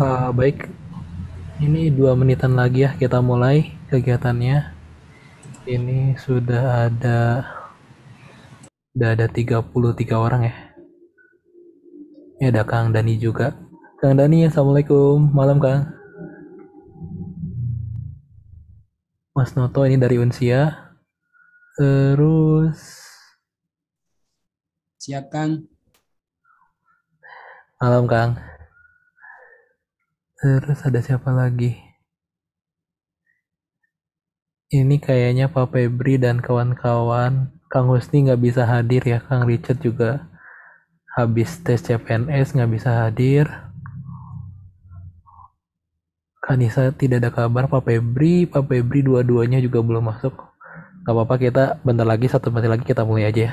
uh, baik ini dua menitan lagi ya kita mulai kegiatannya ini sudah ada udah ada 33 orang ya ini ada Kang Dani juga Kang Dani Assalamualaikum malam Kang Mas Noto ini dari Unsia terus siap Kang malam Kang Terus ada siapa lagi? Ini kayaknya Pak Febri dan kawan-kawan. Kang Husni nggak bisa hadir ya. Kang Richard juga habis tes CPNS nggak bisa hadir. Kanisa tidak ada kabar Pak Febri. Pak Febri dua-duanya juga belum masuk. Gak apa-apa kita bentar lagi satu menit lagi kita mulai aja ya.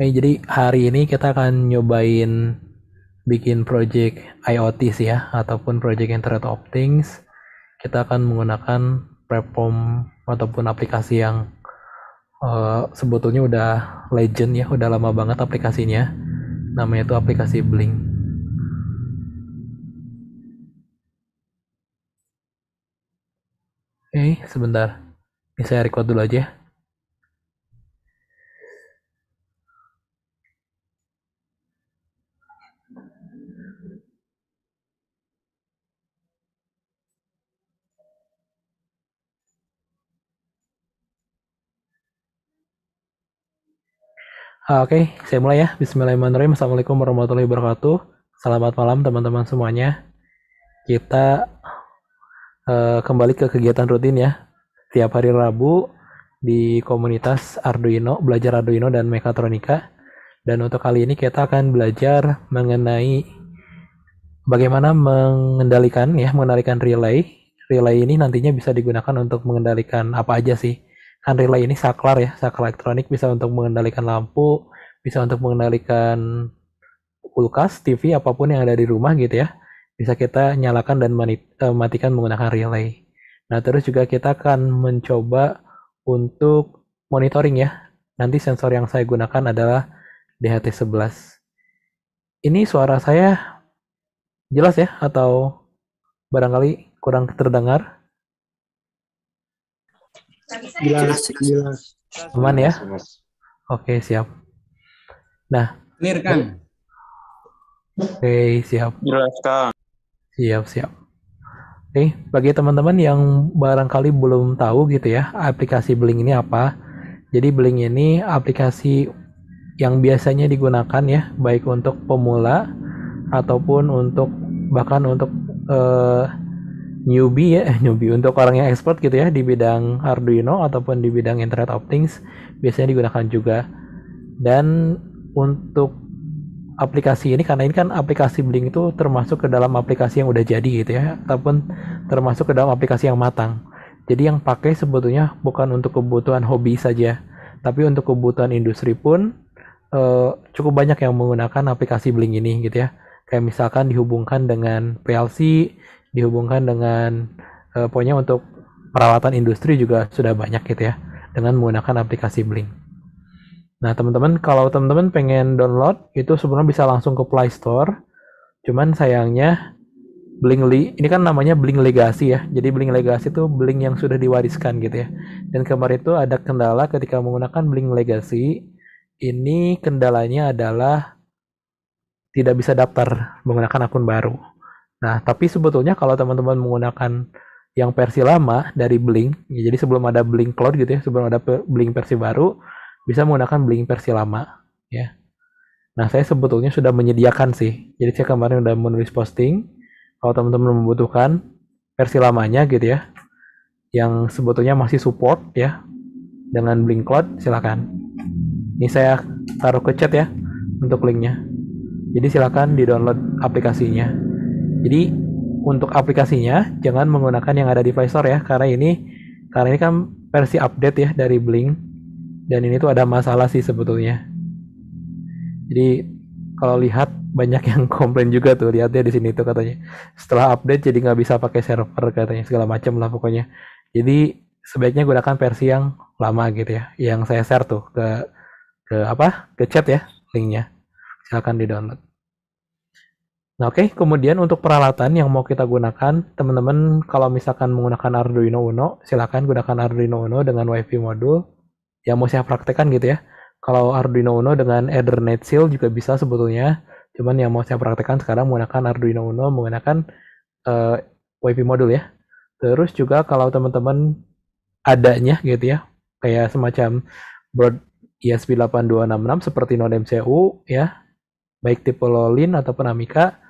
Oke, jadi hari ini kita akan nyobain bikin project IoT sih ya ataupun project Internet of Things kita akan menggunakan platform ataupun aplikasi yang uh, sebetulnya udah legend ya udah lama banget aplikasinya namanya itu aplikasi Blink oke eh, okay, sebentar ini saya record dulu aja ya Ah, oke, okay, saya mulai ya. Bismillahirrahmanirrahim. Assalamualaikum warahmatullahi wabarakatuh. Selamat malam teman-teman semuanya. Kita uh, kembali ke kegiatan rutin ya. Tiap hari Rabu di komunitas Arduino, belajar Arduino dan mekatronika. Dan untuk kali ini kita akan belajar mengenai bagaimana mengendalikan ya, mengendalikan relay. Relay ini nantinya bisa digunakan untuk mengendalikan apa aja sih Relay ini saklar ya, saklar elektronik bisa untuk mengendalikan lampu, bisa untuk mengendalikan kulkas, TV, apapun yang ada di rumah gitu ya. Bisa kita nyalakan dan eh, matikan menggunakan relay. Nah, terus juga kita akan mencoba untuk monitoring ya. Nanti sensor yang saya gunakan adalah DHT11. Ini suara saya jelas ya atau barangkali kurang terdengar? jelas jelas aman ya oke siap nah clear kan oke siap jelas kang siap siap Oke, bagi teman-teman yang barangkali belum tahu gitu ya, aplikasi Blink ini apa? Jadi Blink ini aplikasi yang biasanya digunakan ya, baik untuk pemula ataupun untuk bahkan untuk eh, newbie ya, eh, newbie untuk orang yang expert gitu ya di bidang Arduino ataupun di bidang Internet of Things biasanya digunakan juga. Dan untuk aplikasi ini karena ini kan aplikasi bling itu termasuk ke dalam aplikasi yang udah jadi gitu ya ataupun termasuk ke dalam aplikasi yang matang. Jadi yang pakai sebetulnya bukan untuk kebutuhan hobi saja, tapi untuk kebutuhan industri pun eh, cukup banyak yang menggunakan aplikasi bling ini gitu ya. Kayak misalkan dihubungkan dengan PLC, dihubungkan dengan uh, pokoknya untuk perawatan industri juga sudah banyak gitu ya dengan menggunakan aplikasi Blink. Nah teman-teman kalau teman-teman pengen download itu sebenarnya bisa langsung ke Play Store. Cuman sayangnya Blink Li, ini kan namanya Blink Legacy ya. Jadi Blink Legacy itu Blink yang sudah diwariskan gitu ya. Dan kemarin itu ada kendala ketika menggunakan Blink Legacy. Ini kendalanya adalah tidak bisa daftar menggunakan akun baru. Nah, tapi sebetulnya kalau teman-teman menggunakan yang versi lama dari Blink, ya jadi sebelum ada Blink Cloud gitu ya, sebelum ada Blink versi baru, bisa menggunakan Blink versi lama, ya. Nah, saya sebetulnya sudah menyediakan sih. Jadi saya kemarin sudah menulis posting, kalau teman-teman membutuhkan versi lamanya gitu ya, yang sebetulnya masih support ya, dengan Blink Cloud, silakan. Ini saya taruh ke chat ya, untuk linknya. Jadi silakan di-download aplikasinya. Jadi untuk aplikasinya jangan menggunakan yang ada di Play Store ya karena ini karena ini kan versi update ya dari Blink dan ini tuh ada masalah sih sebetulnya. Jadi kalau lihat banyak yang komplain juga tuh lihatnya di sini tuh katanya setelah update jadi nggak bisa pakai server katanya segala macam lah pokoknya. Jadi sebaiknya gunakan versi yang lama gitu ya yang saya share tuh ke ke apa ke chat ya linknya silakan di download. Nah, oke, okay. kemudian untuk peralatan yang mau kita gunakan, teman-teman kalau misalkan menggunakan Arduino Uno, silahkan gunakan Arduino Uno dengan WiFi modul yang mau saya praktekkan gitu ya. Kalau Arduino Uno dengan Ethernet Shield juga bisa sebetulnya, cuman yang mau saya praktekkan sekarang menggunakan Arduino Uno menggunakan uh, WiFi modul ya. Terus juga kalau teman-teman adanya gitu ya, kayak semacam Broad ESP8266 seperti node MCU ya, baik tipe Lolin ataupun Amika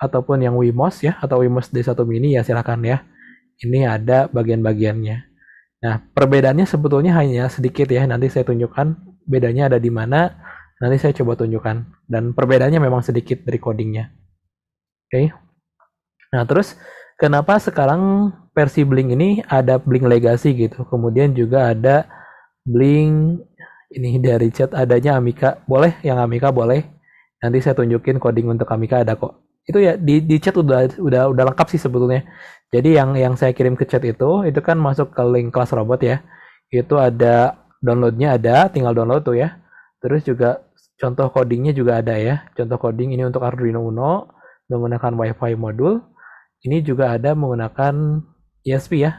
ataupun yang Wimos ya atau Wimos D1 Mini ya silakan ya. Ini ada bagian-bagiannya. Nah, perbedaannya sebetulnya hanya sedikit ya. Nanti saya tunjukkan bedanya ada di mana. Nanti saya coba tunjukkan dan perbedaannya memang sedikit dari codingnya. Oke. Okay. Nah, terus kenapa sekarang versi Blink ini ada Blink Legacy gitu. Kemudian juga ada Blink ini dari chat adanya Amika. Boleh yang Amika boleh. Nanti saya tunjukin coding untuk Amika ada kok itu ya di, di chat udah udah udah lengkap sih sebetulnya. Jadi yang yang saya kirim ke chat itu itu kan masuk ke link kelas robot ya. Itu ada downloadnya ada, tinggal download tuh ya. Terus juga contoh codingnya juga ada ya. Contoh coding ini untuk Arduino Uno menggunakan WiFi modul. Ini juga ada menggunakan ESP ya.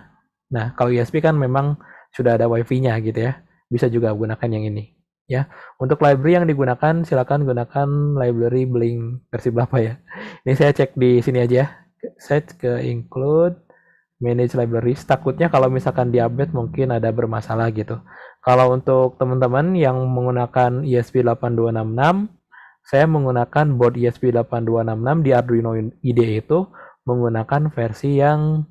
Nah kalau ESP kan memang sudah ada WiFi-nya gitu ya. Bisa juga gunakan yang ini ya. Untuk library yang digunakan silakan gunakan library Blink versi berapa ya. Ini saya cek di sini aja. Ya. Set ke include manage library. Takutnya kalau misalkan di update mungkin ada bermasalah gitu. Kalau untuk teman-teman yang menggunakan ESP8266, saya menggunakan board ESP8266 di Arduino IDE itu menggunakan versi yang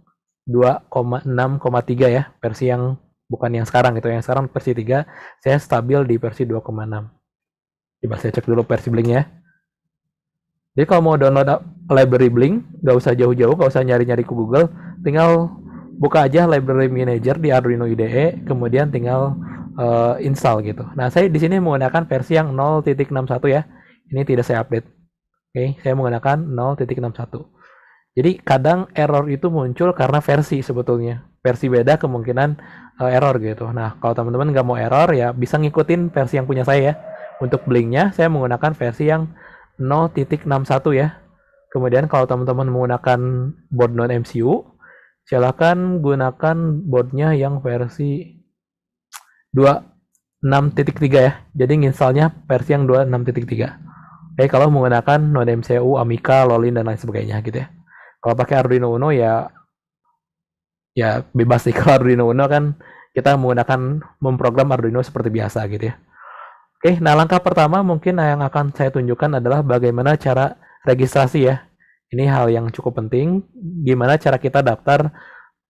2,6,3 ya, versi yang bukan yang sekarang gitu yang sekarang versi 3 saya stabil di versi 2,6 coba saya cek dulu versi Blink ya. jadi kalau mau download library Blink nggak usah jauh-jauh nggak usah nyari-nyari ke Google tinggal buka aja library manager di Arduino IDE kemudian tinggal uh, install gitu nah saya di sini menggunakan versi yang 0.61 ya ini tidak saya update oke okay, saya menggunakan 0.61 jadi kadang error itu muncul karena versi sebetulnya. Versi beda kemungkinan uh, error gitu. Nah, kalau teman-teman nggak mau error ya bisa ngikutin versi yang punya saya ya. Untuk blinknya saya menggunakan versi yang 0.61 ya. Kemudian kalau teman-teman menggunakan board non MCU, silakan gunakan boardnya yang versi 26.3 ya. Jadi nginstalnya versi yang 26.3. Oke, kalau menggunakan non MCU, amika Lolin dan lain sebagainya gitu ya. Kalau pakai Arduino Uno ya ya bebas nih kalau Arduino Uno kan kita menggunakan memprogram Arduino seperti biasa gitu ya. Oke, nah langkah pertama mungkin yang akan saya tunjukkan adalah bagaimana cara registrasi ya. Ini hal yang cukup penting, gimana cara kita daftar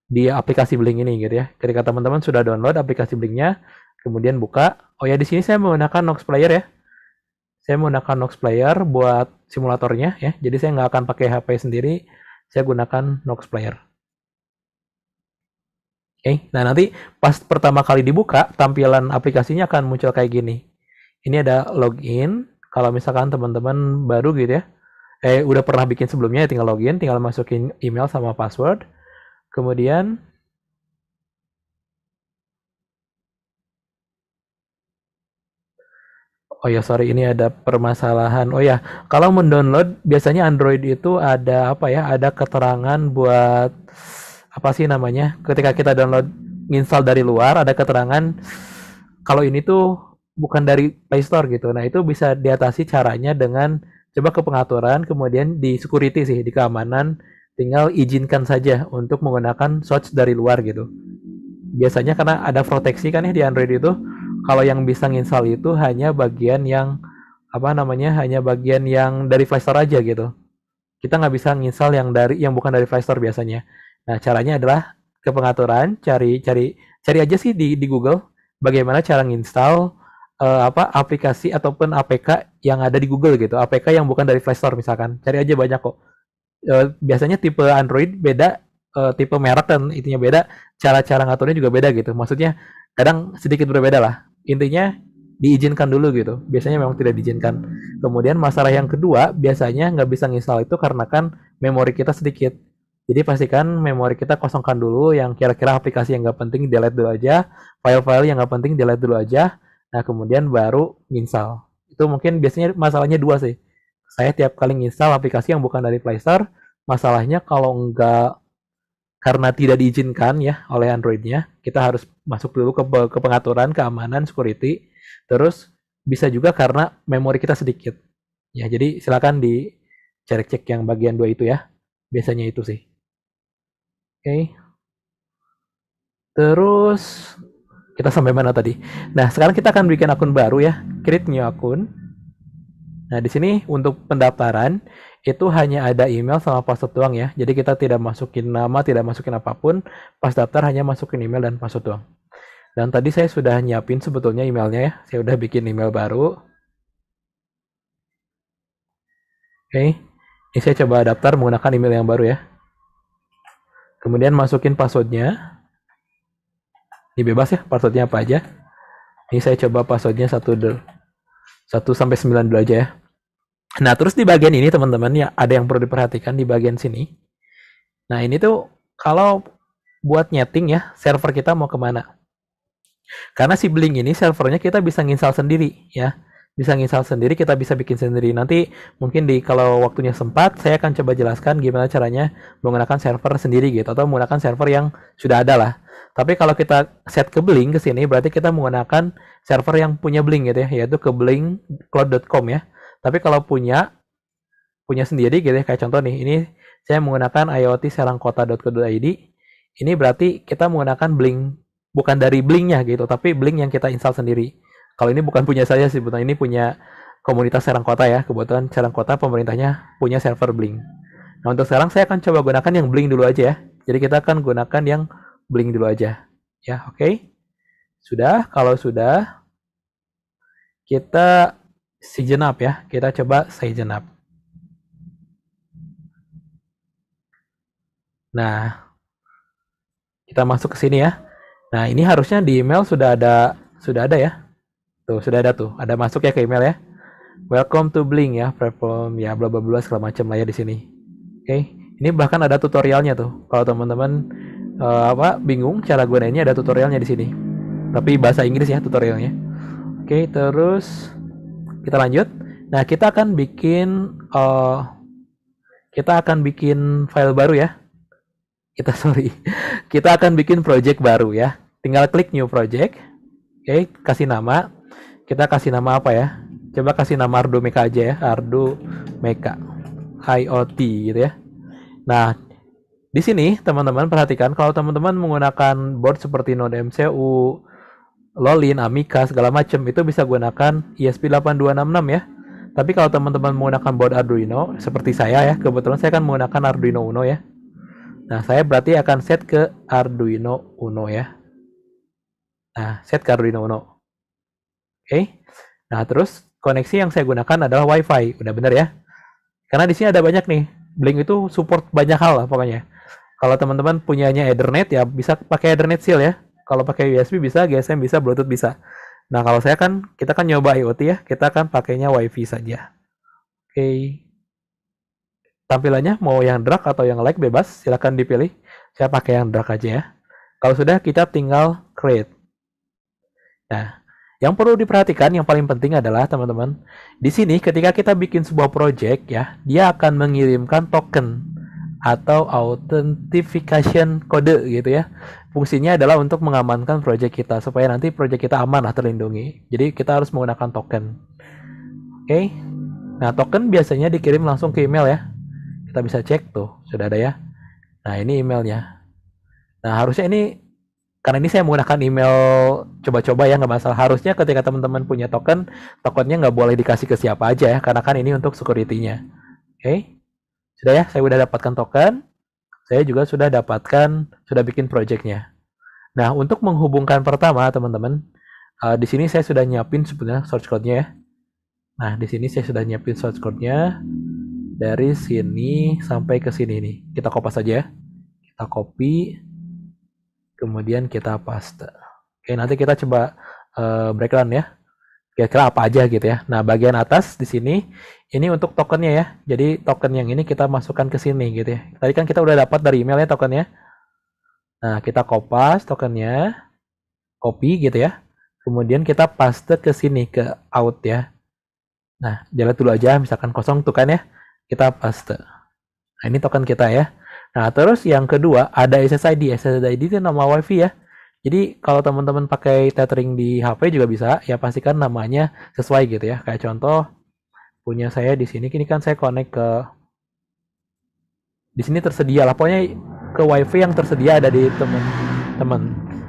di aplikasi Blink ini gitu ya. Ketika teman-teman sudah download aplikasi Blinknya, kemudian buka. Oh ya, di sini saya menggunakan Nox Player ya. Saya menggunakan Nox Player buat simulatornya ya. Jadi saya nggak akan pakai HP sendiri, saya gunakan Nox Player okay? nah nanti pas pertama kali dibuka tampilan aplikasinya akan muncul kayak gini ini ada login kalau misalkan teman-teman baru gitu ya eh udah pernah bikin sebelumnya ya tinggal login, tinggal masukin email sama password. Kemudian Oh ya, sorry ini ada permasalahan. Oh ya, kalau mendownload biasanya Android itu ada apa ya? Ada keterangan buat apa sih namanya ketika kita download install dari luar ada keterangan kalau ini tuh bukan dari Play Store gitu nah itu bisa diatasi caranya dengan coba ke pengaturan kemudian di security sih di keamanan tinggal izinkan saja untuk menggunakan search dari luar gitu biasanya karena ada proteksi kan ya di Android itu kalau yang bisa nginstall itu hanya bagian yang apa namanya hanya bagian yang dari Play Store aja gitu kita nggak bisa nginstall yang dari yang bukan dari Play Store biasanya Nah, caranya adalah ke pengaturan, cari cari cari aja sih di di Google bagaimana cara nginstal uh, eh, apa aplikasi ataupun APK yang ada di Google gitu. APK yang bukan dari Play Store misalkan. Cari aja banyak kok. Uh, biasanya tipe Android beda, uh, tipe merek dan itunya beda, cara-cara ngaturnya juga beda gitu. Maksudnya kadang sedikit berbeda lah. Intinya diizinkan dulu gitu. Biasanya memang tidak diizinkan. Kemudian masalah yang kedua biasanya nggak bisa nginstal itu karena kan memori kita sedikit. Jadi pastikan memori kita kosongkan dulu yang kira-kira aplikasi yang nggak penting delete dulu aja, file-file yang nggak penting delete dulu aja. Nah kemudian baru install. Itu mungkin biasanya masalahnya dua sih. Saya tiap kali install aplikasi yang bukan dari Play Store, masalahnya kalau nggak karena tidak diizinkan ya oleh Androidnya, kita harus masuk dulu ke, ke pengaturan keamanan security. Terus bisa juga karena memori kita sedikit. Ya, jadi silakan dicek-cek yang bagian dua itu ya. Biasanya itu sih okay. terus kita sampai mana tadi nah sekarang kita akan bikin akun baru ya create new akun nah di sini untuk pendaftaran itu hanya ada email sama password doang ya jadi kita tidak masukin nama tidak masukin apapun pas daftar hanya masukin email dan password doang dan tadi saya sudah nyiapin sebetulnya emailnya ya saya udah bikin email baru oke okay. ini saya coba daftar menggunakan email yang baru ya Kemudian masukin passwordnya. Ini bebas ya, passwordnya apa aja. Ini saya coba passwordnya 1, satu sampai 9 dulu aja ya. Nah, terus di bagian ini teman-teman ya ada yang perlu diperhatikan di bagian sini. Nah, ini tuh kalau buat nyeting ya, server kita mau kemana. Karena si Blink ini servernya kita bisa nginstal sendiri ya bisa nginstal sendiri, kita bisa bikin sendiri. Nanti mungkin di kalau waktunya sempat, saya akan coba jelaskan gimana caranya menggunakan server sendiri gitu atau menggunakan server yang sudah ada lah. Tapi kalau kita set ke Bling ke sini berarti kita menggunakan server yang punya Bling gitu ya, yaitu ke Bling cloud.com ya. Tapi kalau punya punya sendiri gitu ya, kayak contoh nih, ini saya menggunakan IoT serangkota.co.id. Ini berarti kita menggunakan Bling bukan dari Blingnya gitu, tapi Bling yang kita install sendiri kalau ini bukan punya saya sih, ini punya komunitas Serang Kota ya. Kebetulan Serang Kota pemerintahnya punya server Blink. Nah untuk sekarang saya akan coba gunakan yang Blink dulu aja ya. Jadi kita akan gunakan yang Blink dulu aja. Ya oke. Okay? Sudah, kalau sudah kita si jenap ya. Kita coba saya jenap. Nah, kita masuk ke sini ya. Nah, ini harusnya di email sudah ada sudah ada ya. Tuh, sudah ada tuh. Ada masuk ya ke email ya. Welcome to Blink ya, platform ya bla bla bla segala macam lah ya di sini. Oke. Okay. Ini bahkan ada tutorialnya tuh. Kalau teman-teman uh, apa bingung cara ini ada tutorialnya di sini. Tapi bahasa Inggris ya tutorialnya. Oke, okay, terus kita lanjut. Nah, kita akan bikin uh, kita akan bikin file baru ya. Kita sorry. Kita akan bikin project baru ya. Tinggal klik new project. Oke, okay, kasih nama kita kasih nama apa ya coba kasih nama Ardo Meka aja ya Ardo Meka IoT gitu ya nah di sini teman-teman perhatikan kalau teman-teman menggunakan board seperti Node MCU, Lolin, Amiga, segala macam itu bisa gunakan ESP8266 ya. Tapi kalau teman-teman menggunakan board Arduino seperti saya ya, kebetulan saya akan menggunakan Arduino Uno ya. Nah, saya berarti akan set ke Arduino Uno ya. Nah, set ke Arduino Uno okay? nah terus koneksi yang saya gunakan adalah wifi udah bener ya karena di sini ada banyak nih Blink itu support banyak hal lah pokoknya kalau teman-teman punyanya Ethernet ya bisa pakai Ethernet seal ya kalau pakai USB bisa GSM bisa Bluetooth bisa nah kalau saya kan kita kan nyoba IoT ya kita kan pakainya wifi saja oke okay. tampilannya mau yang drag atau yang like bebas silahkan dipilih saya pakai yang drag aja ya kalau sudah kita tinggal create nah yang perlu diperhatikan yang paling penting adalah teman-teman, di sini ketika kita bikin sebuah project ya, dia akan mengirimkan token atau authentication kode gitu ya. Fungsinya adalah untuk mengamankan project kita supaya nanti project kita aman lah terlindungi. Jadi kita harus menggunakan token. Oke. Okay? Nah, token biasanya dikirim langsung ke email ya. Kita bisa cek tuh, sudah ada ya. Nah, ini emailnya. Nah, harusnya ini karena ini saya menggunakan email coba-coba ya nggak masalah harusnya ketika teman-teman punya token tokennya nggak boleh dikasih ke siapa aja ya karena kan ini untuk securitynya, oke okay? sudah ya saya sudah dapatkan token saya juga sudah dapatkan sudah bikin projectnya nah untuk menghubungkan pertama teman-teman uh, di sini saya sudah nyiapin sebenarnya source code-nya ya. nah di sini saya sudah nyiapin source code-nya dari sini sampai ke sini nih kita copas aja ya. kita copy kemudian kita paste. Oke, nanti kita coba uh, eh, breakdown ya. Kira-kira apa aja gitu ya. Nah, bagian atas di sini ini untuk tokennya ya. Jadi token yang ini kita masukkan ke sini gitu ya. Tadi kan kita udah dapat dari emailnya tokennya. Nah, kita copas tokennya, copy gitu ya. Kemudian kita paste ke sini ke out ya. Nah, jalan dulu aja misalkan kosong tuh kan ya. Kita paste. Nah, ini token kita ya. Nah, terus yang kedua ada SSID. SSID itu nama WiFi ya. Jadi kalau teman-teman pakai tethering di HP juga bisa, ya pastikan namanya sesuai gitu ya. Kayak contoh punya saya di sini, ini kan saya connect ke di sini tersedia lah pokoknya ke wifi yang tersedia ada di teman-teman.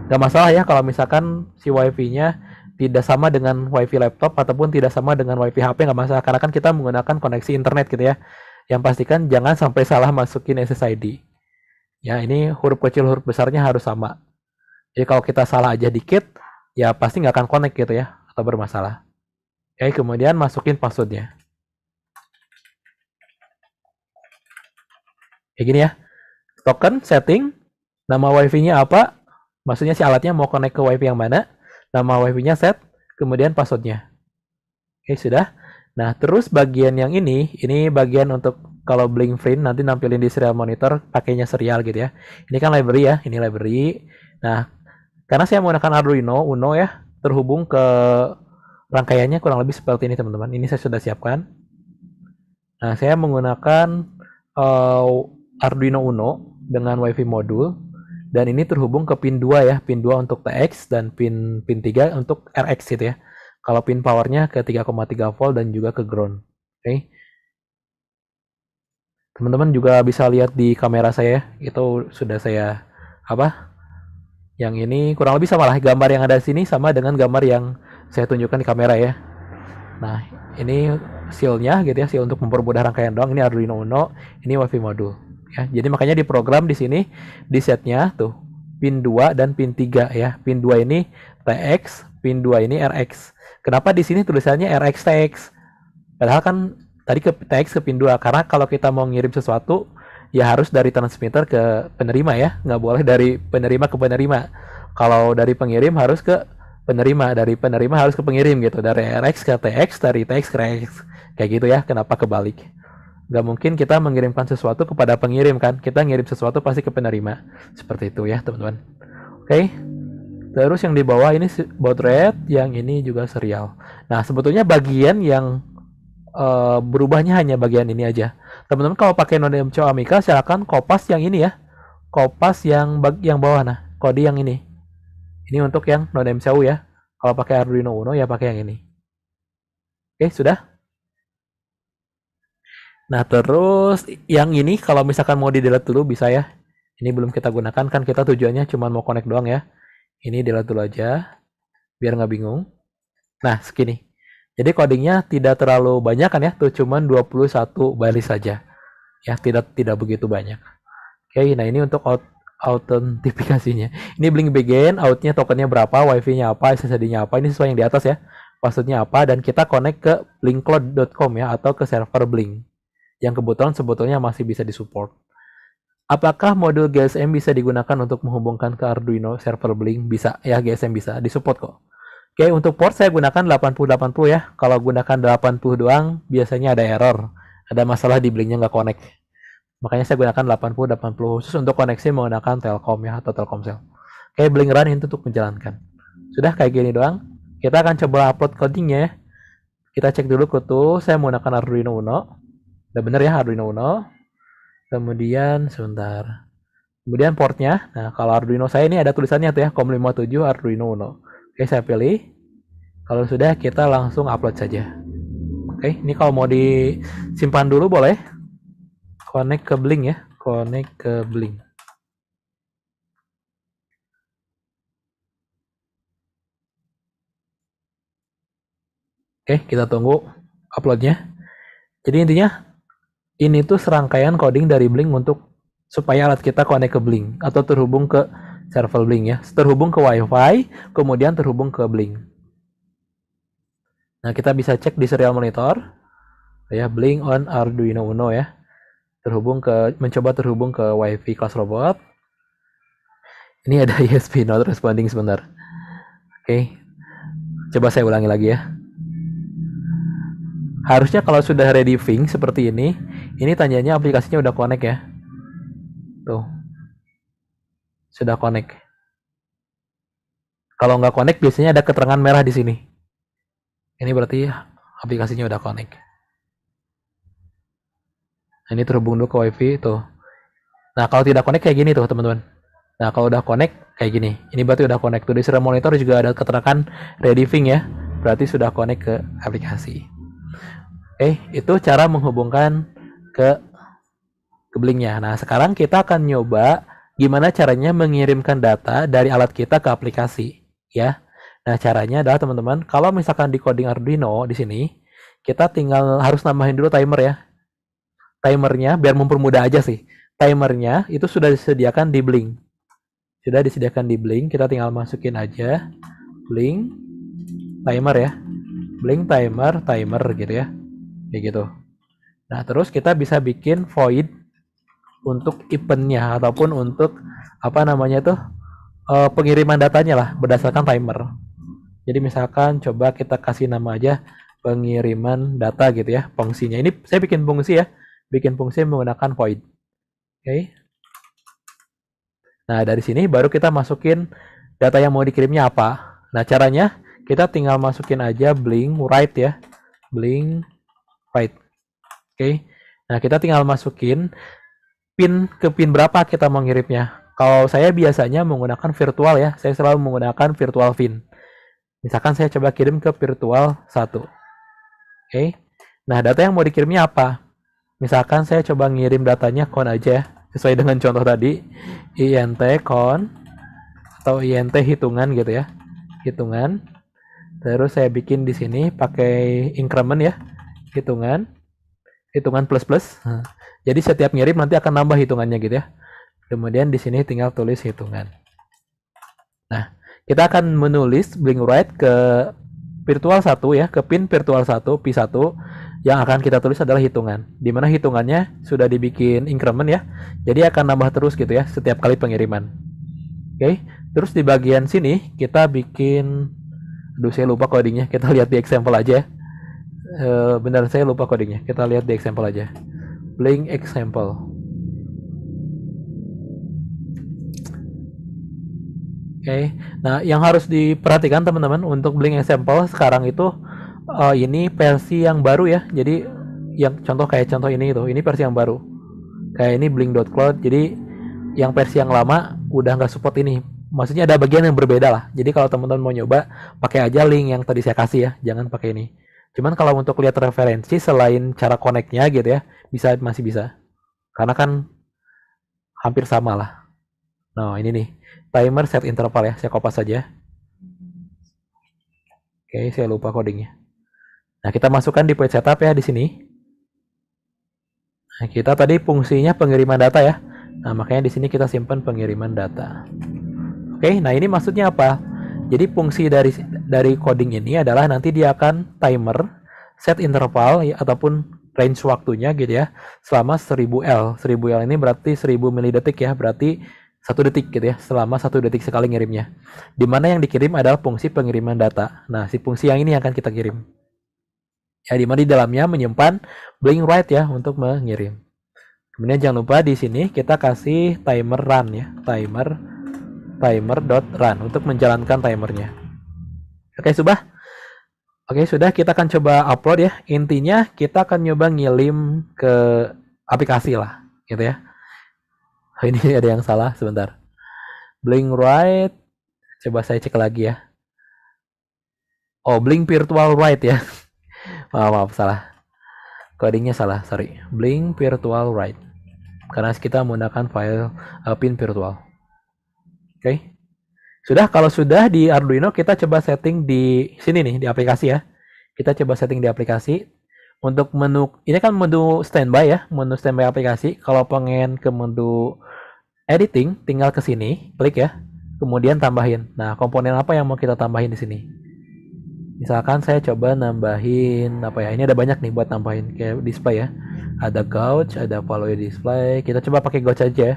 Gak masalah ya kalau misalkan si wifi-nya tidak sama dengan wifi laptop ataupun tidak sama dengan wifi HP nggak masalah karena kan kita menggunakan koneksi internet gitu ya yang pastikan jangan sampai salah masukin SSID. Ya, ini huruf kecil huruf besarnya harus sama. Jadi kalau kita salah aja dikit, ya pasti nggak akan connect gitu ya, atau bermasalah. Oke, kemudian masukin passwordnya. Kayak gini ya. Token, setting, nama wifi-nya apa, maksudnya si alatnya mau connect ke wifi yang mana, nama wifi-nya set, kemudian passwordnya. Oke, sudah. Nah, terus bagian yang ini, ini bagian untuk kalau blink print nanti nampilin di serial monitor pakainya serial gitu ya. Ini kan library ya, ini library. Nah, karena saya menggunakan Arduino Uno ya, terhubung ke rangkaiannya kurang lebih seperti ini teman-teman. Ini saya sudah siapkan. Nah, saya menggunakan uh, Arduino Uno dengan WiFi modul dan ini terhubung ke pin 2 ya, pin 2 untuk TX dan pin pin 3 untuk RX gitu ya. Kalau pin powernya ke 3,3 volt dan juga ke ground. Oke. Okay. Teman-teman juga bisa lihat di kamera saya, itu sudah saya apa? Yang ini kurang lebih sama lah gambar yang ada di sini sama dengan gambar yang saya tunjukkan di kamera ya. Nah, ini sealnya gitu ya, seal untuk mempermudah rangkaian doang. Ini Arduino Uno, ini WiFi modul. Ya, jadi makanya di program di sini di setnya tuh pin 2 dan pin 3 ya. Pin 2 ini TX, pin 2 ini RX. Kenapa di sini tulisannya RX TX? Padahal kan tadi ke TX ke pin 2 ah. karena kalau kita mau ngirim sesuatu ya harus dari transmitter ke penerima ya, nggak boleh dari penerima ke penerima. Kalau dari pengirim harus ke penerima, dari penerima harus ke pengirim gitu, dari RX ke TX, dari TX ke RX. Kayak gitu ya, kenapa kebalik? Gak mungkin kita mengirimkan sesuatu kepada pengirim kan, kita ngirim sesuatu pasti ke penerima. Seperti itu ya teman-teman. Oke. Okay? Terus yang di bawah ini red, yang ini juga serial. Nah, sebetulnya bagian yang uh, berubahnya hanya bagian ini aja. Teman-teman kalau pakai MCO coamika silakan kopas yang ini ya. Kopas yang bag yang bawah nah, kode yang ini. Ini untuk yang Node MCO ya. Kalau pakai Arduino Uno ya pakai yang ini. Oke, sudah. Nah, terus yang ini kalau misalkan mau di delete dulu bisa ya. Ini belum kita gunakan kan kita tujuannya cuma mau connect doang ya. Ini dilihat dulu aja, biar nggak bingung. Nah, segini. Jadi codingnya tidak terlalu banyak kan ya, tuh cuman 21 baris saja. Ya, tidak tidak begitu banyak. Oke, nah ini untuk out, autentifikasinya. Ini bling begin, outnya tokennya berapa, wifi-nya apa, SSD nya apa, ini sesuai yang di atas ya. Maksudnya apa, dan kita connect ke blinkcloud.com ya, atau ke server blink. Yang kebetulan sebetulnya masih bisa disupport. Apakah modul GSM bisa digunakan untuk menghubungkan ke Arduino server Blink? Bisa, ya GSM bisa, disupport kok. Oke, untuk port saya gunakan 8080 ya. Kalau gunakan 80 doang, biasanya ada error. Ada masalah di Blinknya nggak connect. Makanya saya gunakan 8080 khusus untuk koneksi menggunakan Telkom ya, atau Telkomsel. Oke, Blink Run itu untuk menjalankan. Sudah kayak gini doang. Kita akan coba upload codingnya ya. Kita cek dulu kutu, saya menggunakan Arduino Uno. Udah bener ya Arduino Uno kemudian sebentar kemudian portnya nah kalau Arduino saya ini ada tulisannya tuh ya COM57 Arduino Uno oke saya pilih kalau sudah kita langsung upload saja oke ini kalau mau disimpan dulu boleh connect ke Blink ya connect ke Blink Oke, kita tunggu uploadnya. Jadi intinya ini tuh serangkaian coding dari Blink untuk supaya alat kita connect ke Blink atau terhubung ke server Blink ya, terhubung ke WiFi, kemudian terhubung ke Blink. Nah, kita bisa cek di serial monitor ya Blink on Arduino Uno ya. Terhubung ke mencoba terhubung ke WiFi kelas robot. Ini ada ESP not responding sebentar. Oke. Okay. Coba saya ulangi lagi ya harusnya kalau sudah ready ping seperti ini ini tanyanya aplikasinya udah connect ya tuh sudah connect kalau nggak connect biasanya ada keterangan merah di sini ini berarti aplikasinya udah connect ini terhubung dulu ke wifi tuh nah kalau tidak connect kayak gini tuh teman-teman nah kalau udah connect kayak gini ini berarti udah connect tuh di serial monitor juga ada keterangan ready ping ya berarti sudah connect ke aplikasi eh itu cara menghubungkan ke keblingnya. Nah, sekarang kita akan nyoba gimana caranya mengirimkan data dari alat kita ke aplikasi, ya. Nah, caranya adalah teman-teman, kalau misalkan di coding Arduino di sini, kita tinggal harus nambahin dulu timer ya. Timernya biar mempermudah aja sih. Timernya itu sudah disediakan di Blink. Sudah disediakan di Blink, kita tinggal masukin aja Blink timer ya. Blink timer, timer gitu ya kayak gitu nah terus kita bisa bikin void untuk eventnya ataupun untuk apa namanya tuh eh, pengiriman datanya lah berdasarkan timer jadi misalkan coba kita kasih nama aja pengiriman data gitu ya fungsinya ini saya bikin fungsi ya bikin fungsi menggunakan void oke okay. nah dari sini baru kita masukin data yang mau dikirimnya apa nah caranya kita tinggal masukin aja blink write ya blink right. Oke. Okay. Nah, kita tinggal masukin pin ke pin berapa kita mau ngirimnya. Kalau saya biasanya menggunakan virtual ya, saya selalu menggunakan virtual pin. Misalkan saya coba kirim ke virtual 1. Oke. Okay. Nah, data yang mau dikirimnya apa? Misalkan saya coba ngirim datanya kon aja ya, sesuai dengan contoh tadi int kon atau int hitungan gitu ya. Hitungan. Terus saya bikin di sini pakai increment ya hitungan hitungan plus plus nah, jadi setiap ngirim nanti akan nambah hitungannya gitu ya kemudian di sini tinggal tulis hitungan nah kita akan menulis blink right ke virtual satu ya ke pin virtual satu P1 yang akan kita tulis adalah hitungan dimana hitungannya sudah dibikin increment ya jadi akan nambah terus gitu ya setiap kali pengiriman oke terus di bagian sini kita bikin aduh saya lupa codingnya kita lihat di example aja ya uh, benar saya lupa codingnya kita lihat di example aja bling example Oke, okay. nah yang harus diperhatikan teman-teman untuk blink example sekarang itu uh, ini versi yang baru ya. Jadi yang contoh kayak contoh ini itu, ini versi yang baru. Kayak ini blink.cloud. Jadi yang versi yang lama udah nggak support ini. Maksudnya ada bagian yang berbeda lah. Jadi kalau teman-teman mau nyoba, pakai aja link yang tadi saya kasih ya, jangan pakai ini. Cuman kalau untuk lihat referensi selain cara connectnya gitu ya, bisa masih bisa. Karena kan hampir sama lah. Nah, ini nih. Timer set interval ya, saya copas saja. Oke, saya lupa codingnya. Nah, kita masukkan di page setup ya di sini. Nah, kita tadi fungsinya pengiriman data ya. Nah, makanya di sini kita simpan pengiriman data. Oke, nah ini maksudnya apa? Jadi fungsi dari dari coding ini adalah nanti dia akan timer set interval ya, ataupun range waktunya gitu ya selama 1000L. 1000L ini berarti 1000 milidetik ya, berarti satu detik gitu ya selama satu detik sekali ngirimnya dimana yang dikirim adalah fungsi pengiriman data nah si fungsi yang ini akan kita kirim ya dimana di dalamnya menyimpan blink write ya untuk mengirim kemudian jangan lupa di sini kita kasih timer run ya timer timer.run untuk menjalankan timernya. Oke, sudah. Oke, sudah kita akan coba upload ya. Intinya kita akan nyoba ngilim ke aplikasi lah, gitu ya. Oh, ini ada yang salah sebentar. Blink right. Coba saya cek lagi ya. Oh, Blink virtual right ya. maaf, maaf salah. Codingnya salah, sorry. Blink virtual right. Karena kita menggunakan file uh, pin virtual. Oke. Sudah kalau sudah di Arduino kita coba setting di sini nih di aplikasi ya. Kita coba setting di aplikasi untuk menu ini kan menu standby ya, menu standby aplikasi. Kalau pengen ke menu editing tinggal ke sini, klik ya. Kemudian tambahin. Nah, komponen apa yang mau kita tambahin di sini? Misalkan saya coba nambahin apa ya? Ini ada banyak nih buat tambahin kayak display ya. Ada gauge, ada follow display. Kita coba pakai gauge aja ya.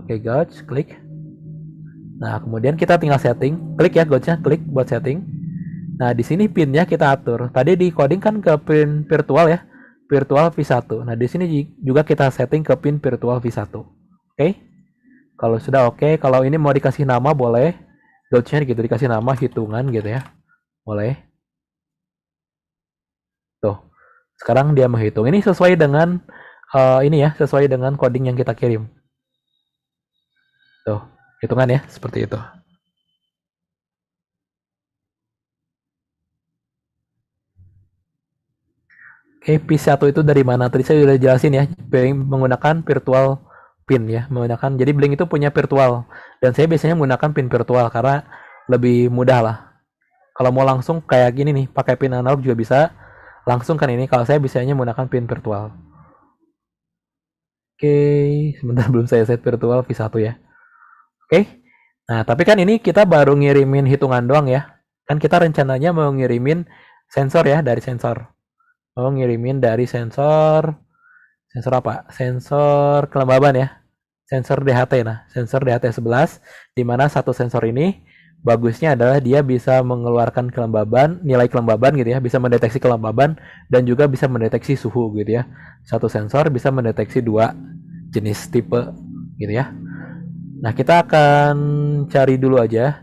Oke, gauge, klik. Nah, kemudian kita tinggal setting, klik ya gocnya. klik buat setting. Nah, di sini pinnya kita atur. Tadi di coding kan ke pin virtual ya, virtual V1. Nah, di sini juga kita setting ke pin virtual V1. Oke. Okay? Kalau sudah oke, okay. kalau ini mau dikasih nama boleh. Gocnya gitu dikasih nama hitungan gitu ya. Boleh. Tuh. Sekarang dia menghitung. Ini sesuai dengan uh, ini ya, sesuai dengan coding yang kita kirim. Tuh hitungan ya seperti itu Oke, P1 itu dari mana? Tadi saya sudah jelasin ya, Blink menggunakan virtual pin ya, menggunakan. Jadi Blink itu punya virtual dan saya biasanya menggunakan pin virtual karena lebih mudah lah. Kalau mau langsung kayak gini nih, pakai pin analog juga bisa. Langsung kan ini kalau saya biasanya menggunakan pin virtual. Oke, sebentar belum saya set virtual P1 ya okay? nah tapi kan ini kita baru ngirimin hitungan doang ya kan kita rencananya mau ngirimin sensor ya dari sensor mau ngirimin dari sensor sensor apa sensor kelembaban ya sensor DHT nah sensor DHT 11 di mana satu sensor ini bagusnya adalah dia bisa mengeluarkan kelembaban nilai kelembaban gitu ya bisa mendeteksi kelembaban dan juga bisa mendeteksi suhu gitu ya satu sensor bisa mendeteksi dua jenis tipe gitu ya Nah, kita akan cari dulu aja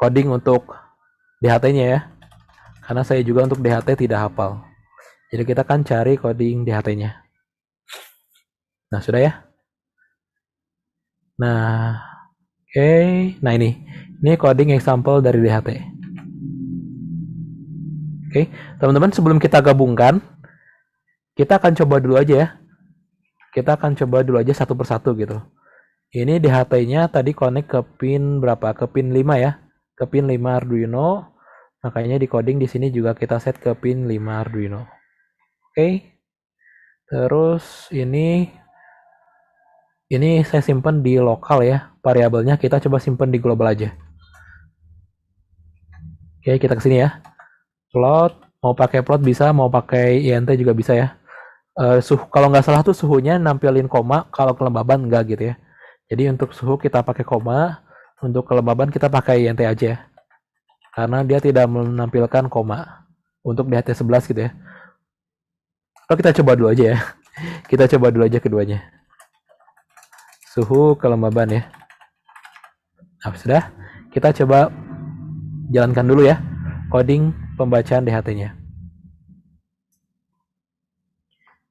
coding untuk DHT-nya ya. Karena saya juga untuk DHT tidak hafal. Jadi kita akan cari coding DHT-nya. Nah, sudah ya? Nah, oke. Okay. Nah, ini. Ini coding example dari DHT. Oke, okay. teman-teman sebelum kita gabungkan, kita akan coba dulu aja ya kita akan coba dulu aja satu persatu gitu. Ini DHT-nya tadi connect ke pin berapa? Ke pin 5 ya. Ke pin 5 Arduino. Makanya di coding di sini juga kita set ke pin 5 Arduino. Oke. Terus ini ini saya simpan di lokal ya. Variabelnya kita coba simpan di global aja. Oke, kita ke sini ya. Plot, mau pakai plot bisa, mau pakai INT juga bisa ya. Eh, suhu kalau nggak salah tuh suhunya nampilin koma kalau kelembaban enggak gitu ya jadi untuk suhu kita pakai koma untuk kelembaban kita pakai INT aja ya. karena dia tidak menampilkan koma untuk di HT11 gitu ya atau oh, kita coba dulu aja ya kita coba dulu aja keduanya suhu kelembaban ya nah sudah kita coba jalankan dulu ya coding pembacaan DHT-nya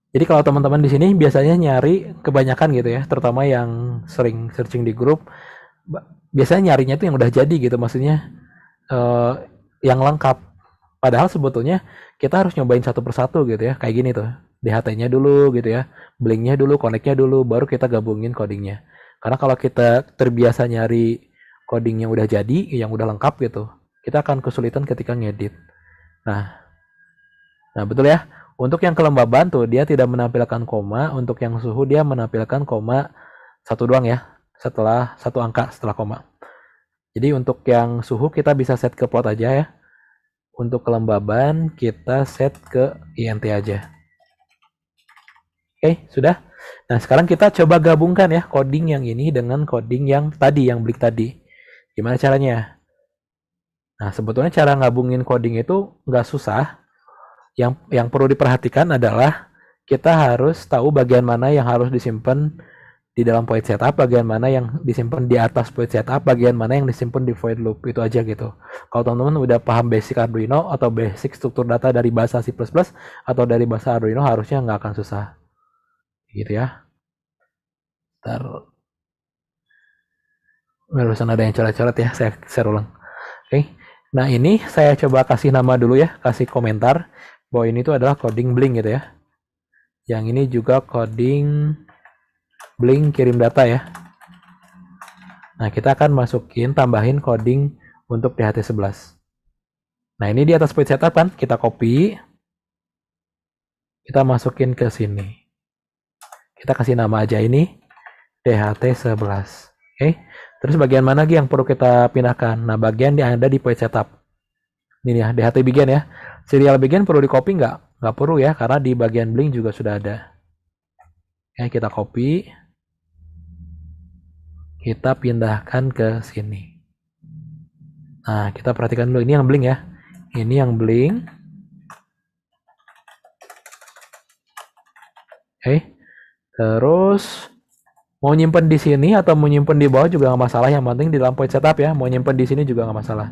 Jadi kalau teman-teman di sini biasanya nyari kebanyakan gitu ya, terutama yang sering searching di grup, biasanya nyarinya itu yang udah jadi gitu, maksudnya uh, yang lengkap. Padahal sebetulnya kita harus nyobain satu persatu gitu ya, kayak gini tuh. DHT-nya dulu gitu ya, blinknya dulu, connect dulu, baru kita gabungin codingnya. Karena kalau kita terbiasa nyari coding yang udah jadi, yang udah lengkap gitu, kita akan kesulitan ketika ngedit. Nah, nah betul ya. Untuk yang kelembaban tuh dia tidak menampilkan koma, untuk yang suhu dia menampilkan koma satu doang ya, setelah satu angka setelah koma. Jadi untuk yang suhu kita bisa set ke plot aja ya. Untuk kelembaban kita set ke INT aja. Oke, sudah. Nah, sekarang kita coba gabungkan ya coding yang ini dengan coding yang tadi yang blik tadi. Gimana caranya? Nah, sebetulnya cara ngabungin coding itu nggak susah yang yang perlu diperhatikan adalah kita harus tahu bagian mana yang harus disimpan di dalam void setup, bagian mana yang disimpan di atas void setup, bagian mana yang disimpan di void loop itu aja gitu. Kalau teman-teman udah paham basic Arduino atau basic struktur data dari bahasa C++ atau dari bahasa Arduino harusnya nggak akan susah. Gitu ya. Ntar barusan ada yang coret-coret ya, saya share ulang. Oke. Okay. Nah, ini saya coba kasih nama dulu ya, kasih komentar bahwa ini itu adalah coding blink gitu ya yang ini juga coding blink kirim data ya nah kita akan masukin tambahin coding untuk DHT11 nah ini di atas page setup kan kita copy kita masukin ke sini kita kasih nama aja ini DHT11 oke okay? terus bagian mana lagi yang perlu kita pindahkan nah bagian yang ada di page setup ini ya DHT begin ya Serial begin perlu di copy nggak? Nggak perlu ya, karena di bagian blink juga sudah ada. Oke, kita copy. Kita pindahkan ke sini. Nah, kita perhatikan dulu. Ini yang blink ya. Ini yang blink. Oke. Terus mau nyimpen di sini atau mau nyimpen di bawah juga nggak masalah. Yang penting di dalam point setup ya. Mau nyimpen di sini juga nggak masalah.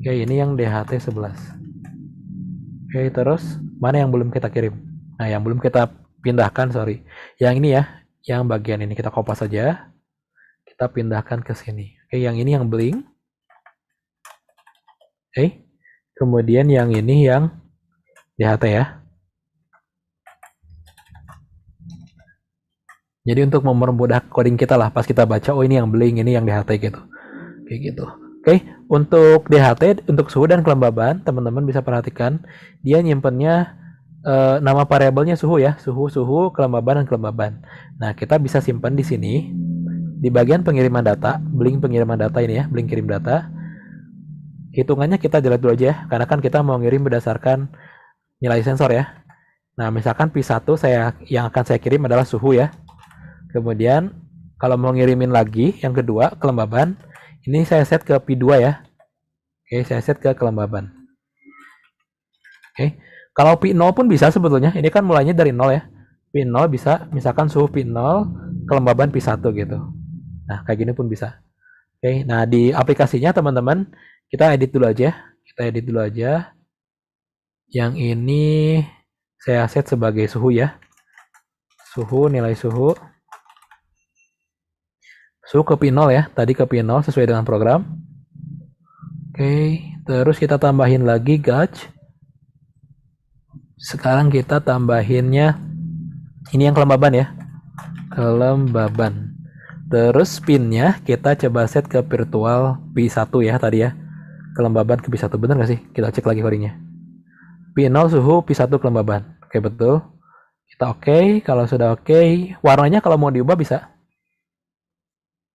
Oke, ini yang DHT 11. Oke, okay, terus mana yang belum kita kirim? Nah, yang belum kita pindahkan, sorry. Yang ini ya, yang bagian ini kita copas saja. Kita pindahkan ke sini. Oke, okay, yang ini yang bling. Oke. Okay. Kemudian yang ini yang DHT ya. Jadi untuk mempermudah coding kita lah pas kita baca oh ini yang bling, ini yang DHT gitu. Kayak gitu. Oke, okay, untuk DHT untuk suhu dan kelembaban teman-teman bisa perhatikan dia nyimpennya eh, nama variabelnya suhu ya, suhu, suhu, kelembaban dan kelembaban. Nah, kita bisa simpan di sini di bagian pengiriman data, bling pengiriman data ini ya, bling kirim data. Hitungannya kita jelas dulu aja ya, karena kan kita mau ngirim berdasarkan nilai sensor ya. Nah, misalkan P1 saya yang akan saya kirim adalah suhu ya. Kemudian kalau mau ngirimin lagi yang kedua kelembaban ini saya set ke P2 ya. Oke, saya set ke kelembaban. Oke. Kalau P0 pun bisa sebetulnya. Ini kan mulainya dari 0 ya. P0 bisa misalkan suhu P0 kelembaban P1 gitu. Nah, kayak gini pun bisa. Oke, nah di aplikasinya teman-teman kita edit dulu aja. Kita edit dulu aja. Yang ini saya set sebagai suhu ya. Suhu, nilai suhu suhu ke P0 ya, tadi ke P0 sesuai dengan program. Oke, terus kita tambahin lagi gauge. Sekarang kita tambahinnya ini yang kelembaban ya. Kelembaban. Terus pinnya kita coba set ke virtual P1 ya tadi ya. Kelembaban ke P1 bener gak sih? Kita cek lagi kodenya. P0 suhu P1 kelembaban. Oke betul. Kita oke, okay. kalau sudah oke, okay. warnanya kalau mau diubah bisa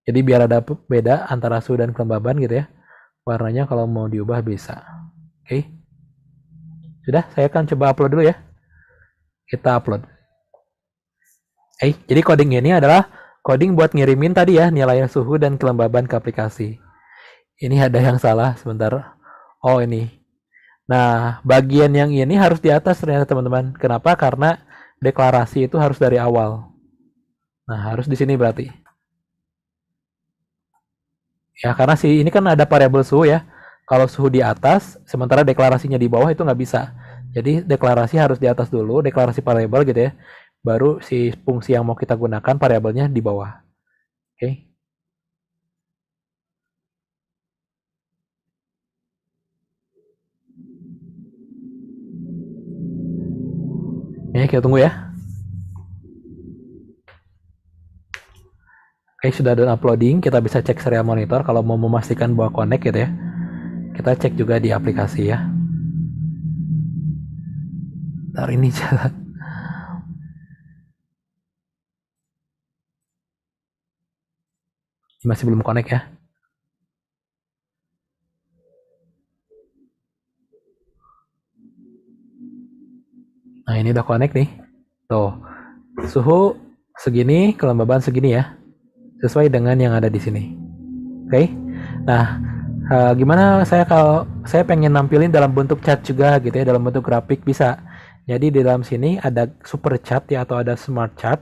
jadi biar ada beda antara suhu dan kelembaban gitu ya. Warnanya kalau mau diubah bisa. Oke. Okay. Sudah, saya akan coba upload dulu ya. Kita upload. Eh, jadi coding ini adalah coding buat ngirimin tadi ya nilai suhu dan kelembaban ke aplikasi. Ini ada yang salah sebentar. Oh, ini. Nah, bagian yang ini harus di atas ternyata teman-teman. Kenapa? Karena deklarasi itu harus dari awal. Nah, harus di sini berarti. Ya karena si ini kan ada variabel suhu ya. Kalau suhu di atas, sementara deklarasinya di bawah itu nggak bisa. Jadi deklarasi harus di atas dulu, deklarasi variabel gitu ya. Baru si fungsi yang mau kita gunakan variabelnya di bawah. Oke. Okay. Ya, kita tunggu ya. okay, sudah ada uploading kita bisa cek serial monitor kalau mau memastikan bahwa connect gitu ya kita cek juga di aplikasi ya Ntar ini jalan masih belum connect ya Nah ini udah connect nih. Tuh. Suhu segini, kelembaban segini ya sesuai dengan yang ada di sini. Oke. Okay? Nah, uh, gimana saya kalau saya pengen nampilin dalam bentuk chat juga gitu ya, dalam bentuk grafik bisa. Jadi di dalam sini ada super chat ya atau ada smart chat.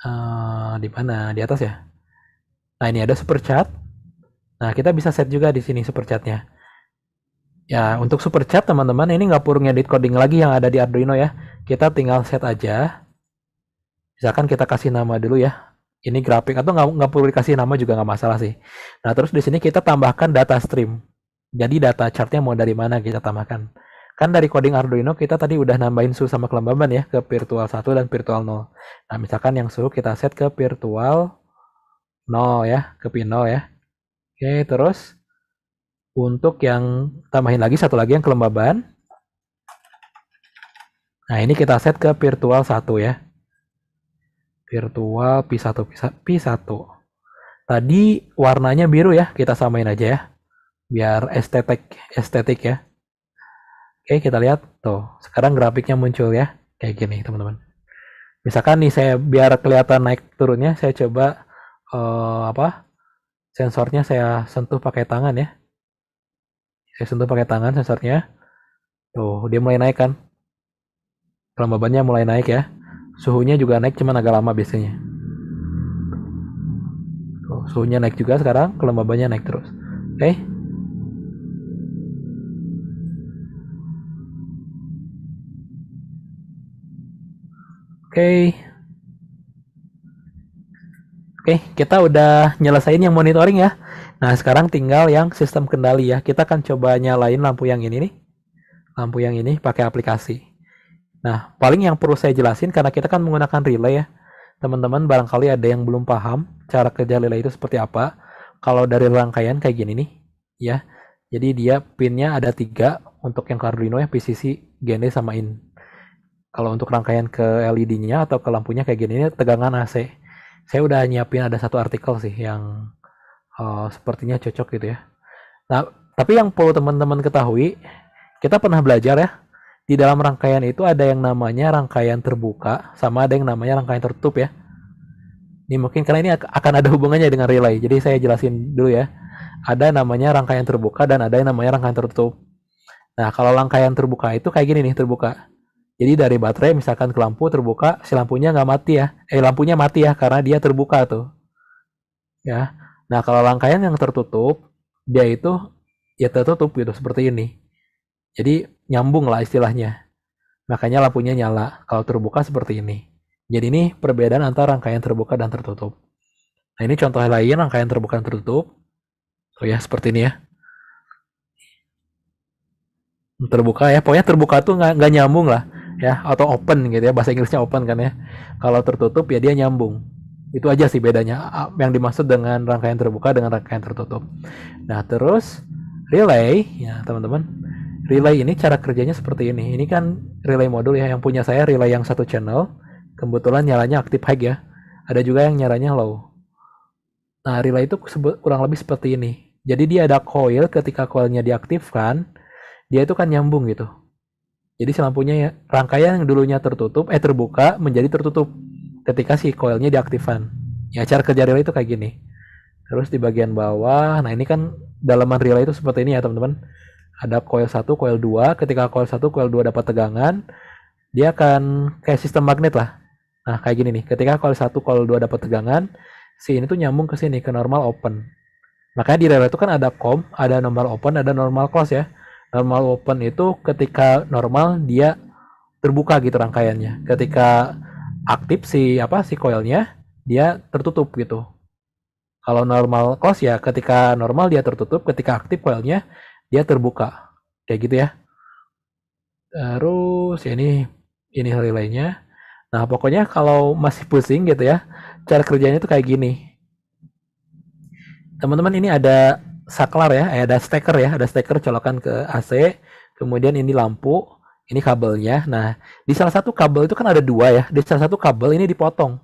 Uh, di mana? Di atas ya. Nah, ini ada super chat. Nah, kita bisa set juga di sini super chatnya. Ya, untuk super chat teman-teman ini nggak perlu ngedit coding lagi yang ada di Arduino ya. Kita tinggal set aja. Misalkan kita kasih nama dulu ya, ini grafik atau nggak nggak perlu dikasih nama juga nggak masalah sih. Nah terus di sini kita tambahkan data stream. Jadi data chartnya mau dari mana kita tambahkan. Kan dari coding Arduino kita tadi udah nambahin suhu sama kelembaban ya ke virtual 1 dan virtual 0. Nah misalkan yang suhu kita set ke virtual 0 ya, ke pin 0 ya. Oke terus untuk yang tambahin lagi satu lagi yang kelembaban. Nah ini kita set ke virtual 1 ya virtual P1 P1 tadi warnanya biru ya kita samain aja ya biar estetik estetik ya oke kita lihat tuh sekarang grafiknya muncul ya kayak gini teman-teman misalkan nih saya biar kelihatan naik turunnya saya coba uh, apa sensornya saya sentuh pakai tangan ya saya sentuh pakai tangan sensornya tuh dia mulai naik kan kelembabannya mulai naik ya suhunya juga naik cuman agak lama biasanya Tuh, oh, suhunya naik juga sekarang kelembabannya naik terus eh? oke okay? Oke. Okay. Oke, okay, kita udah nyelesain yang monitoring ya. Nah, sekarang tinggal yang sistem kendali ya. Kita akan coba nyalain lampu yang ini nih. Lampu yang ini pakai aplikasi. Nah, paling yang perlu saya jelasin karena kita kan menggunakan relay ya. Teman-teman barangkali ada yang belum paham cara kerja relay itu seperti apa. Kalau dari rangkaian kayak gini nih, ya. Jadi dia pinnya ada tiga untuk yang Arduino ya PCC, GND sama IN. Kalau untuk rangkaian ke LED-nya atau ke lampunya kayak gini ini tegangan AC. Saya udah nyiapin ada satu artikel sih yang uh, sepertinya cocok gitu ya. Nah, tapi yang perlu teman-teman ketahui, kita pernah belajar ya di dalam rangkaian itu ada yang namanya rangkaian terbuka sama ada yang namanya rangkaian tertutup ya. Ini mungkin karena ini akan ada hubungannya dengan relay. Jadi saya jelasin dulu ya. Ada namanya rangkaian terbuka dan ada yang namanya rangkaian tertutup. Nah, kalau rangkaian terbuka itu kayak gini nih terbuka. Jadi dari baterai misalkan ke lampu terbuka, si lampunya nggak mati ya. Eh lampunya mati ya karena dia terbuka tuh. Ya. Nah, kalau rangkaian yang tertutup, dia itu ya tertutup gitu seperti ini jadi nyambung lah istilahnya. Makanya lampunya nyala kalau terbuka seperti ini. Jadi ini perbedaan antara rangkaian terbuka dan tertutup. Nah ini contoh lain rangkaian terbuka dan tertutup. Oh ya seperti ini ya. Terbuka ya, pokoknya terbuka tuh nggak nyambung lah ya atau open gitu ya bahasa Inggrisnya open kan ya kalau tertutup ya dia nyambung itu aja sih bedanya yang dimaksud dengan rangkaian terbuka dengan rangkaian tertutup nah terus relay ya teman-teman relay ini cara kerjanya seperti ini. Ini kan relay modul ya, yang punya saya relay yang satu channel, kebetulan nyalanya aktif high ya. Ada juga yang nyalanya low. Nah, relay itu kurang lebih seperti ini. Jadi dia ada coil, ketika coilnya diaktifkan, dia itu kan nyambung gitu. Jadi selampunya ya, rangkaian yang dulunya tertutup, eh terbuka menjadi tertutup ketika si coilnya diaktifkan. Ya cara kerja relay itu kayak gini. Terus di bagian bawah, nah ini kan dalaman relay itu seperti ini ya teman-teman ada coil 1, coil 2. Ketika coil 1, coil 2 dapat tegangan, dia akan kayak sistem magnet lah. Nah, kayak gini nih. Ketika coil 1, coil 2 dapat tegangan, si ini tuh nyambung ke sini, ke normal open. Makanya di relay itu kan ada com, ada normal open, ada normal close ya. Normal open itu ketika normal dia terbuka gitu rangkaiannya. Ketika aktif si apa si coilnya, dia tertutup gitu. Kalau normal close ya ketika normal dia tertutup, ketika aktif coilnya dia terbuka kayak gitu ya terus ya ini ini lainnya nah pokoknya kalau masih pusing gitu ya cara kerjanya itu kayak gini teman-teman ini ada saklar ya eh, ada steker ya ada steker colokan ke AC kemudian ini lampu ini kabelnya nah di salah satu kabel itu kan ada dua ya di salah satu kabel ini dipotong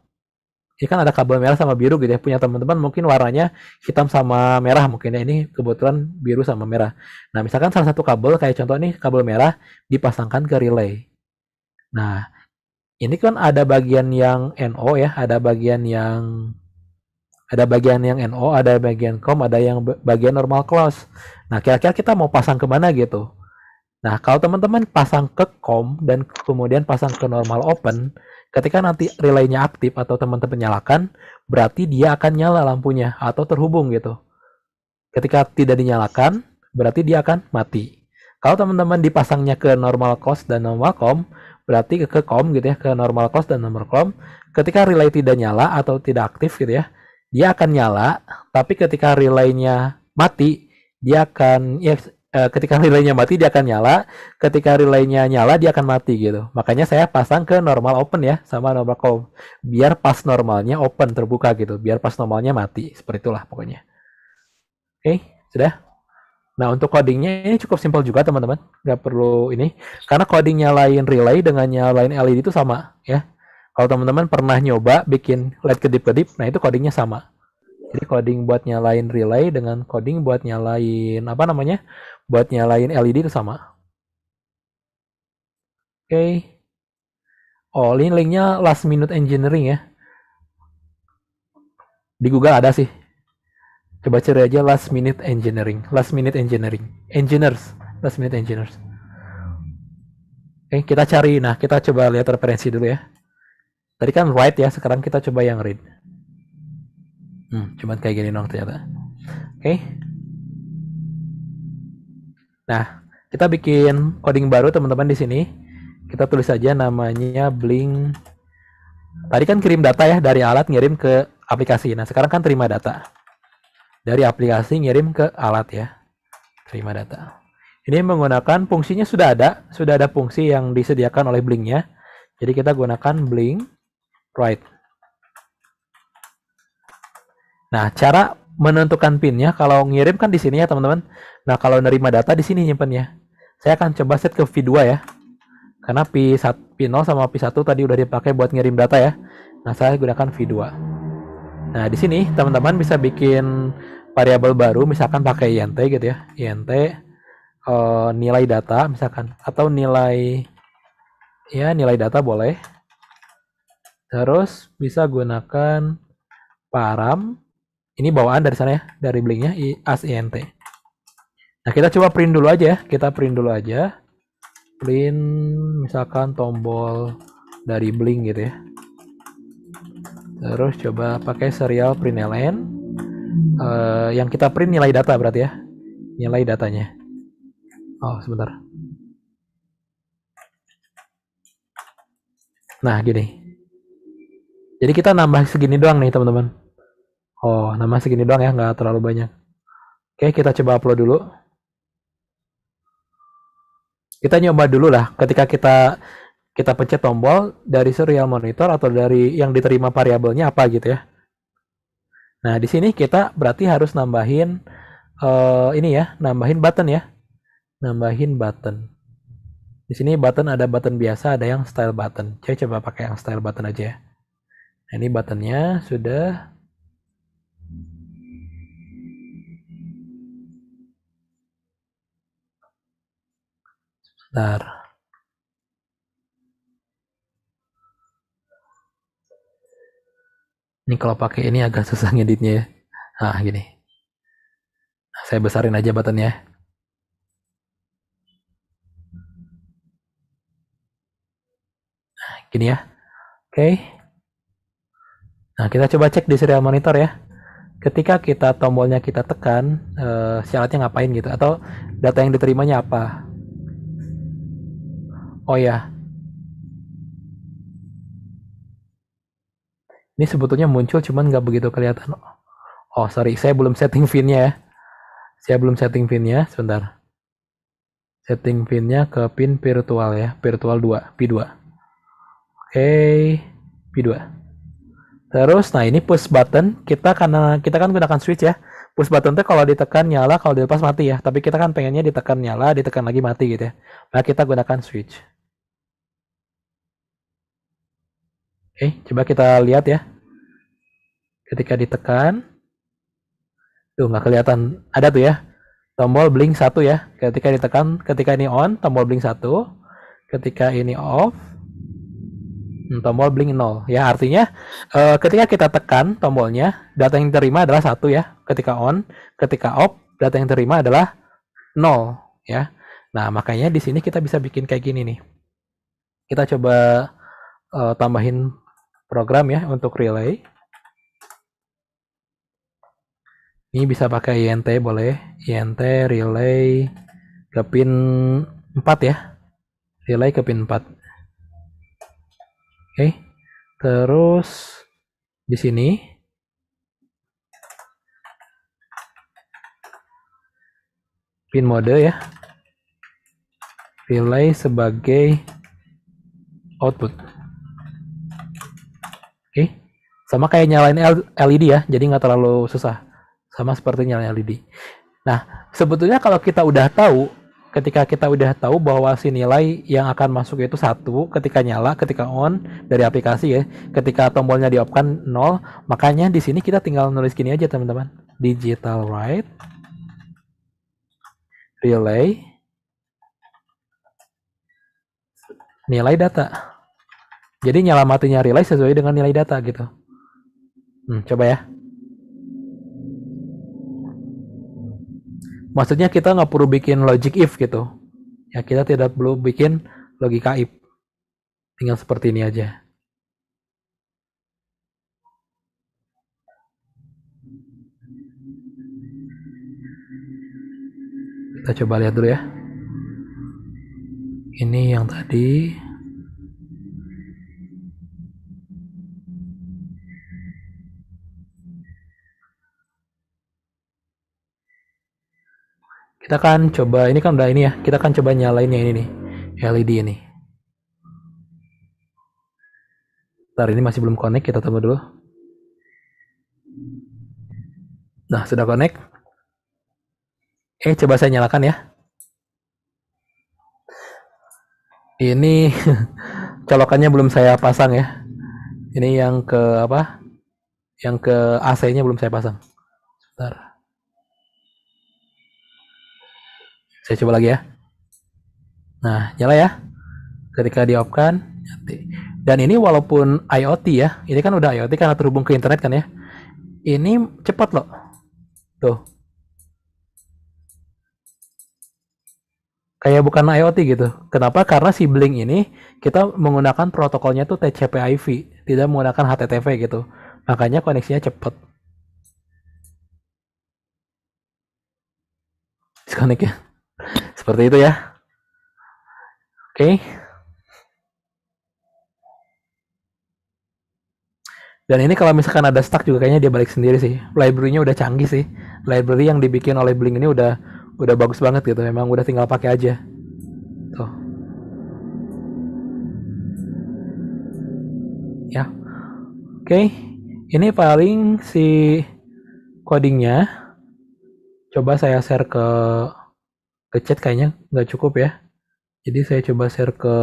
ya kan ada kabel merah sama biru gitu ya punya teman-teman mungkin warnanya hitam sama merah mungkin ya ini kebetulan biru sama merah nah misalkan salah satu kabel kayak contoh nih kabel merah dipasangkan ke relay nah ini kan ada bagian yang NO ya ada bagian yang ada bagian yang NO ada bagian COM ada yang bagian normal close nah kira-kira kita mau pasang kemana gitu nah kalau teman-teman pasang ke COM dan kemudian pasang ke normal open Ketika nanti relaynya aktif atau teman-teman nyalakan, berarti dia akan nyala lampunya atau terhubung gitu. Ketika tidak dinyalakan, berarti dia akan mati. Kalau teman-teman dipasangnya ke normal cost dan normal com, berarti ke, ke com gitu ya, ke normal cost dan normal com, ketika relay tidak nyala atau tidak aktif gitu ya, dia akan nyala, tapi ketika relaynya mati, dia akan ya, Eh, ketika relaynya mati dia akan nyala, ketika relaynya nyala dia akan mati gitu. Makanya saya pasang ke normal open ya sama normal com biar pas normalnya open terbuka gitu, biar pas normalnya mati. Seperti itulah pokoknya. Oke, okay, sudah. Nah, untuk codingnya ini cukup simpel juga, teman-teman. Nggak perlu ini. Karena codingnya lain relay dengan nyalain LED itu sama, ya. Kalau teman-teman pernah nyoba bikin LED kedip-kedip, nah itu codingnya sama. Jadi coding buat nyalain relay dengan coding buat nyalain apa namanya buat nyalain LED itu sama. Oke. Okay. Oh, ini linknya last minute engineering ya. Di Google ada sih. Coba cari aja last minute engineering, last minute engineering, engineers, last minute engineers. Oke, okay, kita cari. Nah, kita coba lihat referensi dulu ya. Tadi kan write ya, sekarang kita coba yang read. Hmm, cuman kayak gini dong ternyata. Oke. Okay. Nah, kita bikin coding baru teman-teman di sini. Kita tulis saja namanya Blink. Tadi kan kirim data ya dari alat ngirim ke aplikasi. Nah, sekarang kan terima data. Dari aplikasi ngirim ke alat ya. Terima data. Ini menggunakan fungsinya sudah ada, sudah ada fungsi yang disediakan oleh Blinknya. Jadi kita gunakan Blink Write. Nah, cara menentukan pinnya kalau ngirim kan di sini ya teman-teman nah kalau nerima data di sini nyimpennya saya akan coba set ke V2 ya karena P1, P0 sama P1 tadi udah dipakai buat ngirim data ya nah saya gunakan V2 nah di sini teman-teman bisa bikin variabel baru misalkan pakai INT gitu ya INT e, eh, nilai data misalkan atau nilai ya nilai data boleh terus bisa gunakan param ini bawaan dari sana ya dari blinknya asint nah kita coba print dulu aja ya kita print dulu aja print misalkan tombol dari blink gitu ya terus coba pakai serial print uh, yang kita print nilai data berarti ya nilai datanya oh sebentar nah gini jadi kita nambah segini doang nih teman-teman Oh, nama segini doang ya, nggak terlalu banyak. Oke, kita coba upload dulu. Kita nyoba dulu lah, ketika kita kita pencet tombol dari serial monitor atau dari yang diterima variabelnya apa gitu ya. Nah, di sini kita berarti harus nambahin uh, ini ya, nambahin button ya. Nambahin button. Di sini button ada button biasa, ada yang style button. Saya coba pakai yang style button aja ya. Nah, ini buttonnya sudah Bentar. Ini kalau pakai ini agak susah ngeditnya ya. Nah, gini. Nah, saya besarin aja buttonnya. Ya. Gini ya. Oke. Okay. Nah, kita coba cek di serial monitor ya. Ketika kita tombolnya kita tekan, si eh, syaratnya ngapain gitu. Atau data yang diterimanya apa. Oh ya. Ini sebetulnya muncul cuman nggak begitu kelihatan. Oh sorry, saya belum setting pinnya ya. Saya belum setting pinnya, sebentar. Setting pinnya ke pin virtual ya, virtual 2, P2. Oke, okay, P2. Terus, nah ini push button, kita karena kita kan gunakan switch ya. Push button itu kalau ditekan nyala, kalau dilepas mati ya. Tapi kita kan pengennya ditekan nyala, ditekan lagi mati gitu ya. Nah kita gunakan switch. Oke, eh, coba kita lihat ya. Ketika ditekan, tuh nggak kelihatan. Ada tuh ya, tombol blink satu ya. Ketika ditekan, ketika ini on, tombol blink satu. Ketika ini off, hmm, tombol blink nol. ya artinya eh, ketika kita tekan tombolnya data yang diterima adalah satu ya ketika on ketika off data yang diterima adalah nol ya nah makanya di sini kita bisa bikin kayak gini nih kita coba uh, tambahin program ya untuk relay. Ini bisa pakai INT boleh. INT relay ke pin 4 ya. Relay ke pin 4. Oke. Terus di sini pin mode ya. Relay sebagai output okay? sama kayak nyalain LED ya jadi nggak terlalu susah sama seperti nyalain LED nah sebetulnya kalau kita udah tahu ketika kita udah tahu bahwa si nilai yang akan masuk itu satu ketika nyala ketika on dari aplikasi ya ketika tombolnya diopkan nol makanya di sini kita tinggal nulis gini aja teman-teman digital write relay nilai data jadi nyala matinya relay sesuai dengan nilai data gitu. Hmm, coba ya. Maksudnya kita nggak perlu bikin logic if gitu. Ya kita tidak perlu bikin logika if. Tinggal seperti ini aja. Kita coba lihat dulu ya. Ini yang tadi. kita kan coba ini kan udah ini ya kita akan coba nyalain yang ini nih LED ini ntar ini masih belum connect kita tunggu dulu nah sudah connect eh coba saya nyalakan ya ini colokannya belum saya pasang ya ini yang ke apa yang ke AC nya belum saya pasang sebentar Saya coba lagi ya. Nah, nyala ya. Ketika di off diopkan, dan ini walaupun IoT ya, ini kan udah IoT karena terhubung ke internet kan ya. Ini cepat loh. Tuh. Kayak bukan IoT gitu. Kenapa? Karena si Blink ini kita menggunakan protokolnya tuh TCP/IP, tidak menggunakan HTTP gitu. Makanya koneksinya cepat. Disconnect ya. Seperti itu ya. Oke. Dan ini kalau misalkan ada stuck juga kayaknya dia balik sendiri sih. Library-nya udah canggih sih. Library yang dibikin oleh Blink ini udah udah bagus banget gitu. Memang udah tinggal pakai aja. Tuh. Ya. Oke. Ini paling si codingnya. Coba saya share ke ke chat kayaknya nggak cukup ya. Jadi saya coba share ke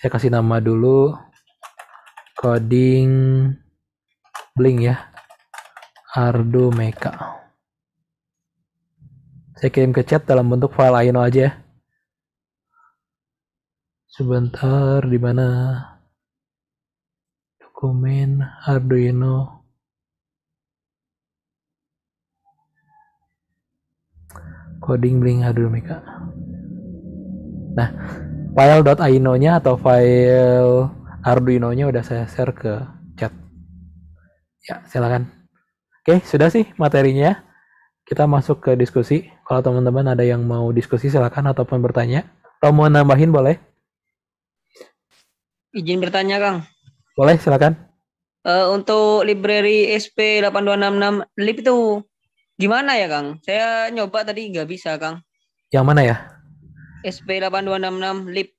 saya kasih nama dulu coding bling ya ardo meka saya kirim ke chat dalam bentuk file ino aja ya sebentar di mana dokumen arduino coding bling mika. nah file.ino nya atau file arduino nya udah saya share ke chat ya silakan oke sudah sih materinya kita masuk ke diskusi kalau teman-teman ada yang mau diskusi silakan ataupun bertanya atau mau nambahin boleh izin bertanya kang boleh silakan uh, untuk library SP8266 lib itu Gimana ya Kang? Saya nyoba tadi nggak bisa Kang. Yang mana ya? SP8266 Lip.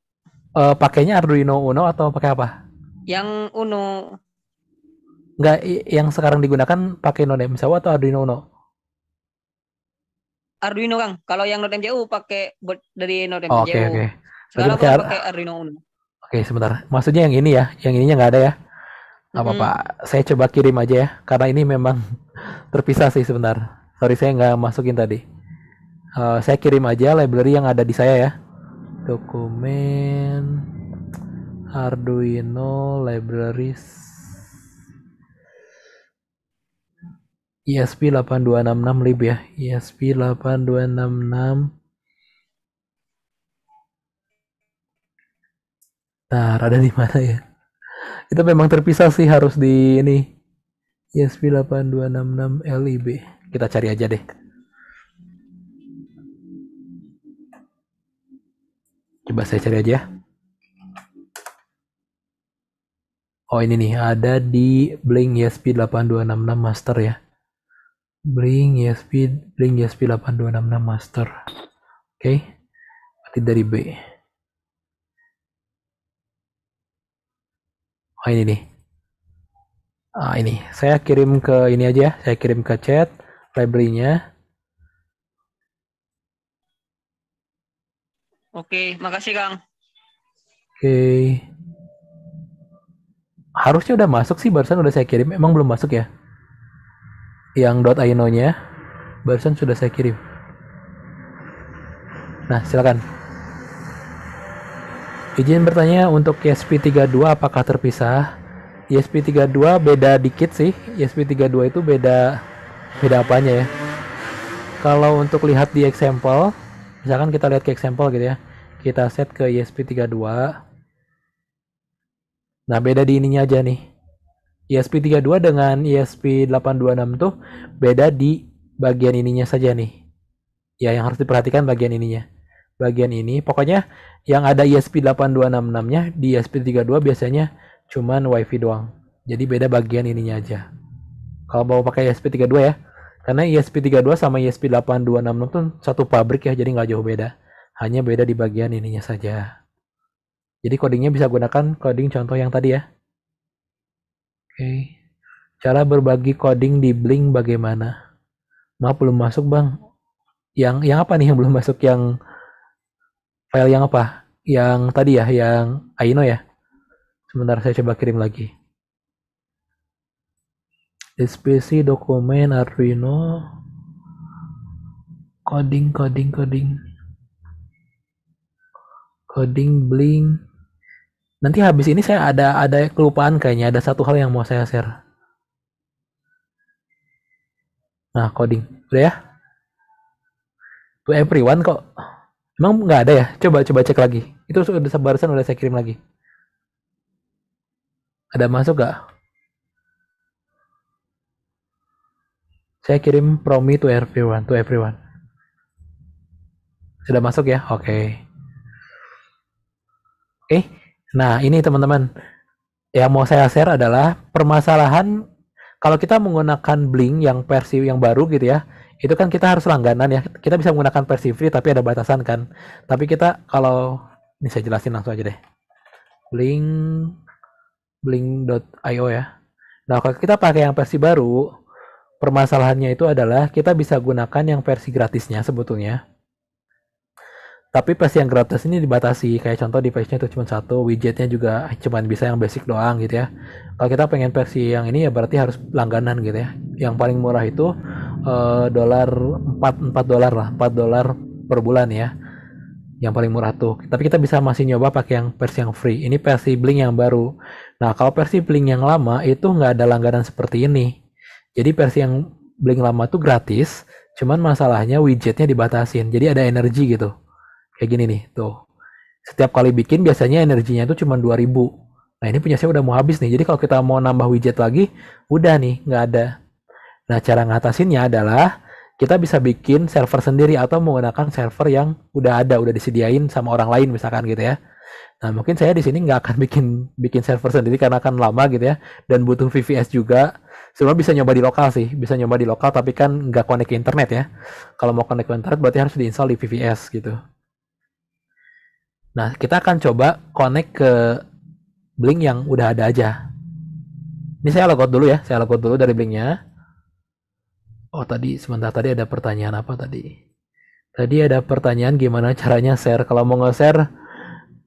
Uh, pakainya Arduino Uno atau pakai apa? Yang Uno. Enggak, yang sekarang digunakan pakai Node MCU atau Arduino Uno? Arduino Kang. Kalau yang Node MCU pakai buat dari Node MCU. Oke, oke. pakai, Arduino Uno. Oke, okay, sebentar. Maksudnya yang ini ya, yang ininya nggak ada ya? apa-apa, hmm. saya coba kirim aja ya, karena ini memang terpisah sih sebentar sorry saya nggak masukin tadi uh, saya kirim aja library yang ada di saya ya dokumen Arduino libraries ESP8266 lib ya ESP8266 Nah, ada di mana ya? Itu memang terpisah sih harus di ini. ESP8266 LIB. Kita cari aja deh. Coba saya cari aja ya. Oh ini nih, ada di Blink ESP ya 8266 Master ya. Blink ESP, ya Blink ESP 8266 Master. Oke, okay. dari B. Oh ini nih. Ah, ini saya kirim ke ini aja saya kirim ke chat library-nya. Oke, makasih Kang. Oke. Harusnya udah masuk sih, barusan udah saya kirim. Emang belum masuk ya? Yang dot .ino-nya, barusan sudah saya kirim. Nah, silakan. Izin bertanya untuk ESP32 apakah terpisah? ESP32 beda dikit sih. ESP32 itu beda beda apanya ya kalau untuk lihat di example misalkan kita lihat ke example gitu ya kita set ke ESP32 nah beda di ininya aja nih ESP32 dengan ESP826 tuh beda di bagian ininya saja nih ya yang harus diperhatikan bagian ininya bagian ini pokoknya yang ada ESP8266 nya di ESP32 biasanya cuman wifi doang jadi beda bagian ininya aja kalau mau pakai ESP32 ya karena ESP32 sama ESP8266 tuh satu pabrik ya jadi nggak jauh beda hanya beda di bagian ininya saja jadi codingnya bisa gunakan coding contoh yang tadi ya oke cara berbagi coding di Blink bagaimana maaf belum masuk bang yang yang apa nih yang belum masuk yang file yang apa yang tadi ya yang Aino ya sebentar saya coba kirim lagi SPC dokumen Arduino coding coding coding coding bling nanti habis ini saya ada ada kelupaan kayaknya ada satu hal yang mau saya share nah coding udah ya to everyone kok emang nggak ada ya coba coba cek lagi itu sudah barusan udah saya kirim lagi ada masuk gak? Saya kirim promi to everyone, to everyone. Sudah masuk ya? Oke. Okay. eh Nah, ini teman-teman. Yang mau saya share adalah permasalahan kalau kita menggunakan bling yang versi yang baru gitu ya, itu kan kita harus langganan ya. Kita bisa menggunakan versi free tapi ada batasan kan. Tapi kita kalau ini saya jelasin langsung aja deh. Blink blink.io ya. Nah, kalau kita pakai yang versi baru, permasalahannya itu adalah kita bisa gunakan yang versi gratisnya sebetulnya. Tapi versi yang gratis ini dibatasi, kayak contoh device-nya itu cuma satu, widgetnya juga cuma bisa yang basic doang gitu ya. Kalau kita pengen versi yang ini ya berarti harus langganan gitu ya. Yang paling murah itu uh, dolar 4 4 dolar lah, 4 dolar per bulan ya. Yang paling murah tuh. Tapi kita bisa masih nyoba pakai yang versi yang free. Ini versi Blink yang baru. Nah, kalau versi Blink yang lama itu nggak ada langganan seperti ini jadi versi yang Blink lama tuh gratis, cuman masalahnya widgetnya dibatasin. Jadi ada energi gitu. Kayak gini nih, tuh. Setiap kali bikin biasanya energinya itu cuma 2000. Nah ini punya saya udah mau habis nih. Jadi kalau kita mau nambah widget lagi, udah nih, nggak ada. Nah cara ngatasinnya adalah kita bisa bikin server sendiri atau menggunakan server yang udah ada, udah disediain sama orang lain misalkan gitu ya. Nah, mungkin saya di sini nggak akan bikin bikin server sendiri karena akan lama gitu ya dan butuh VPS juga sebenarnya bisa nyoba di lokal sih bisa nyoba di lokal tapi kan nggak connect ke internet ya kalau mau connect ke internet berarti harus diinstal di VVS gitu nah kita akan coba connect ke Blink yang udah ada aja ini saya logout dulu ya saya logout dulu dari Blinknya oh tadi sebentar tadi ada pertanyaan apa tadi tadi ada pertanyaan gimana caranya share kalau mau nge-share